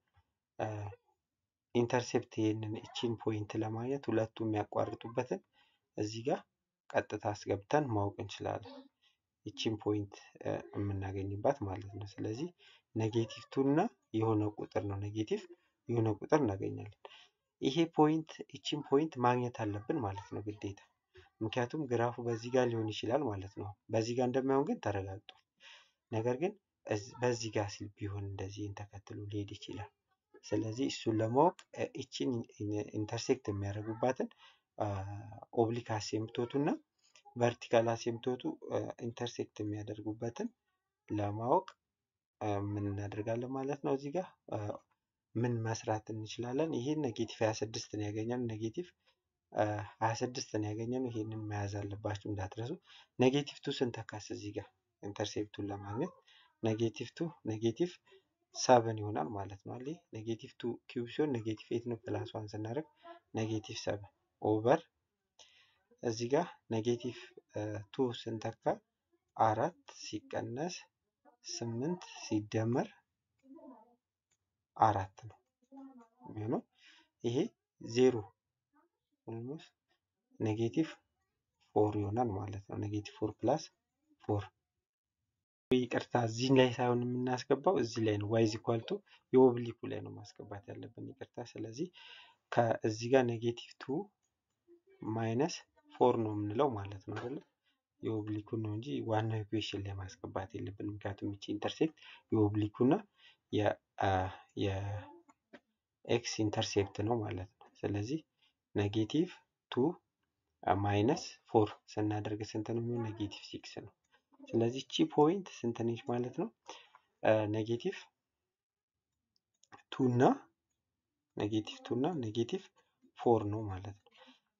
ኢንተርሴፕት ይህንን እቺን ፖይንት ለማግኘት ሁለቱ የሚያቋርጡበትን እዚህ ጋር ቀጥታ አስገብተን ማወቅ እንችላለን። እቺን ፖይንት የምናገኝባት ማለት ነው። ስለዚህ ኔጌቲቭ ቱ እና የሆነ ቁጥር ነው ኔጌቲቭ የሆነ ቁጥር እናገኛለን። ይሄ ፖይንት እቺን ፖይንት ማግኘት አለብን ማለት ነው ግዴታ ምክንያቱም ግራፉ በዚህ ጋር ሊሆን ይችላል ማለት ነው። በዚህ ጋር እንደማይሆን ግን ተረጋግጡ። ነገር ግን በዚህ ጋር ሲል ቢሆን እንደዚህ ተከትሎ ሊሄድ ይችላል። ስለዚህ እሱን ለማወቅ እቺን ኢንተርሴክት የሚያደርጉባትን ኦብሊክ አሴምቶቱ እና ቨርቲካል አሴምቶቱ ኢንተርሴክት የሚያደርጉበትን ለማወቅ ምን እናደርጋለን ማለት ነው። እዚህ ጋር ምን መስራት እንችላለን? ይህን ኔጌቲቭ 26 ነው ያገኛል ኔጌቲቭ ሀያ ስድስት ነው ያገኘነው ይሄንን መያዝ አለባችሁ እንዳትረሱ። ኔጌቲቭ ቱ ስንተካስ እዚህ ጋር ኢንተርሴፕቱን ለማግኘት ኔጌቲቭ ቱ ኔጌቲቭ ሰብን ይሆናል ማለት ነው። አለ ኔጌቲቭ ቱ ኪዩብ ሲሆን ኔጌቲቭ ኤት ነው። ፕላስ ዋን ስናደርግ ኔጌቲቭ ሰብን ኦቨር እዚህ ጋር ኔጌቲቭ ቱ ስንተካ አራት ሲቀነስ ስምንት ሲደመር አራት ነው የሚሆነው ይሄ ዜሮ ኔጌቲቭ ፎር ይሆናል ማለት ነው። ኔጌቲቭ ፎር ፕላስ ፎር ይቅርታ፣ እዚህ ላይ ሳይሆን የምናስገባው እዚህ ላይ ነው። ዋይዝ ኢኳል የኦብሊኩ ላይ ነው ማስገባት ያለብን ይቅርታ። ስለዚህ ከእዚህ ጋር ኔጌቲቭ ቱ ማይነስ ፎር ነው የምንለው ማለት ነው አይደለ? የኦብሊኩ ነው እንጂ ዋናው ኢኩዌሽን ላይ ማስገባት የለብን። ምክንያቱም ይቺ ኢንተርሴፕት የኦብሊኩ እና የኤክስ ኢንተርሴፕት ነው ማለት ነው። ስለዚህ ኔጌቲቭ ቱ ማይነስ ፎር ስናደርግ ስንት ነው የሚሆን? ኔጌቲቭ ሲክስ ነው። ስለዚህ ቺ ፖይንት ስንት ነች ማለት ነው? ኔጌቲቭ ቱ እና ኔጌቲቭ ቱ እና ኔጌቲቭ ፎር ነው ማለት ነው።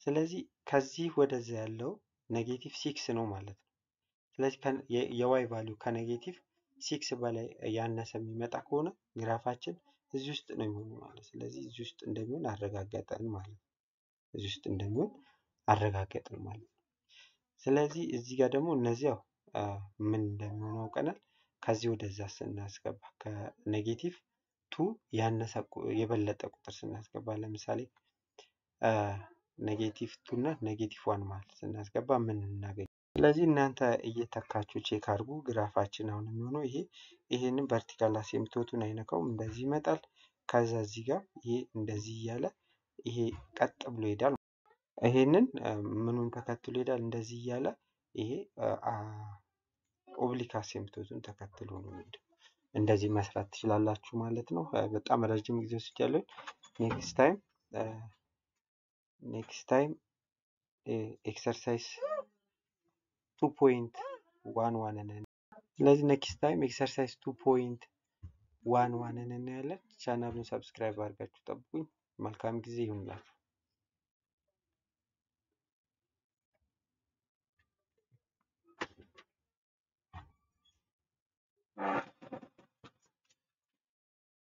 ስለዚህ ከዚህ ወደዛ ያለው ኔጌቲቭ ሲክስ ነው ማለት ነው። ስለዚህ የዋይ ቫሊዩ ከኔጌቲቭ ሲክስ በላይ ያነሰ የሚመጣ ከሆነ ግራፋችን እዚህ ውስጥ ነው የሚሆነው ማለት ስለዚህ እዚህ ውስጥ እንደሚሆን አረጋገጠን ማለት ነው። እዚህ ውስጥ እንደሚሆን አረጋገጥን ማለት ነው። ስለዚህ እዚህ ጋር ደግሞ እነዚህ ያው ምን እንደሚሆን አውቀናል። ከዚህ ወደዛ ስናስገባ ከኔጌቲቭ ቱ ያነሰ የበለጠ ቁጥር ስናስገባ ለምሳሌ ኔጌቲቭ ቱ እና ኔጌቲቭ ዋን ማለት ስናስገባ ምን እናገኝ? ስለዚህ እናንተ እየተካችሁ ቼክ አድርጉ። ግራፋችን አሁን የሚሆነው ይሄ ይሄንን ቨርቲካል አሲምቶቱን አይነካውም፣ እንደዚህ ይመጣል። ከዛ እዚህ ጋር ይሄ እንደዚህ እያለ ይሄ ቀጥ ብሎ ይሄዳል። ይሄንን ምኑን ተከትሎ ይሄዳል? እንደዚህ እያለ ይሄ ኦብሊክ አሴምቶቱን ተከትሎ ነው የሚሄደው። እንደዚህ መስራት ትችላላችሁ ማለት ነው። በጣም ረጅም ጊዜ ወስጃለሁ። ኔክስት ታይም ኔክስት ታይም ኤክሰርሳይዝ ቱ ፖይንት ዋን ዋን ነን። ስለዚህ ኔክስት ታይም ኤክሰርሳይዝ ቱ ፖይንት ዋን ዋን እናያለን። ቻናሉን ሰብስክራይብ አድርጋችሁ ጠብቁኝ። መልካም ጊዜ ይሁንላችሁ።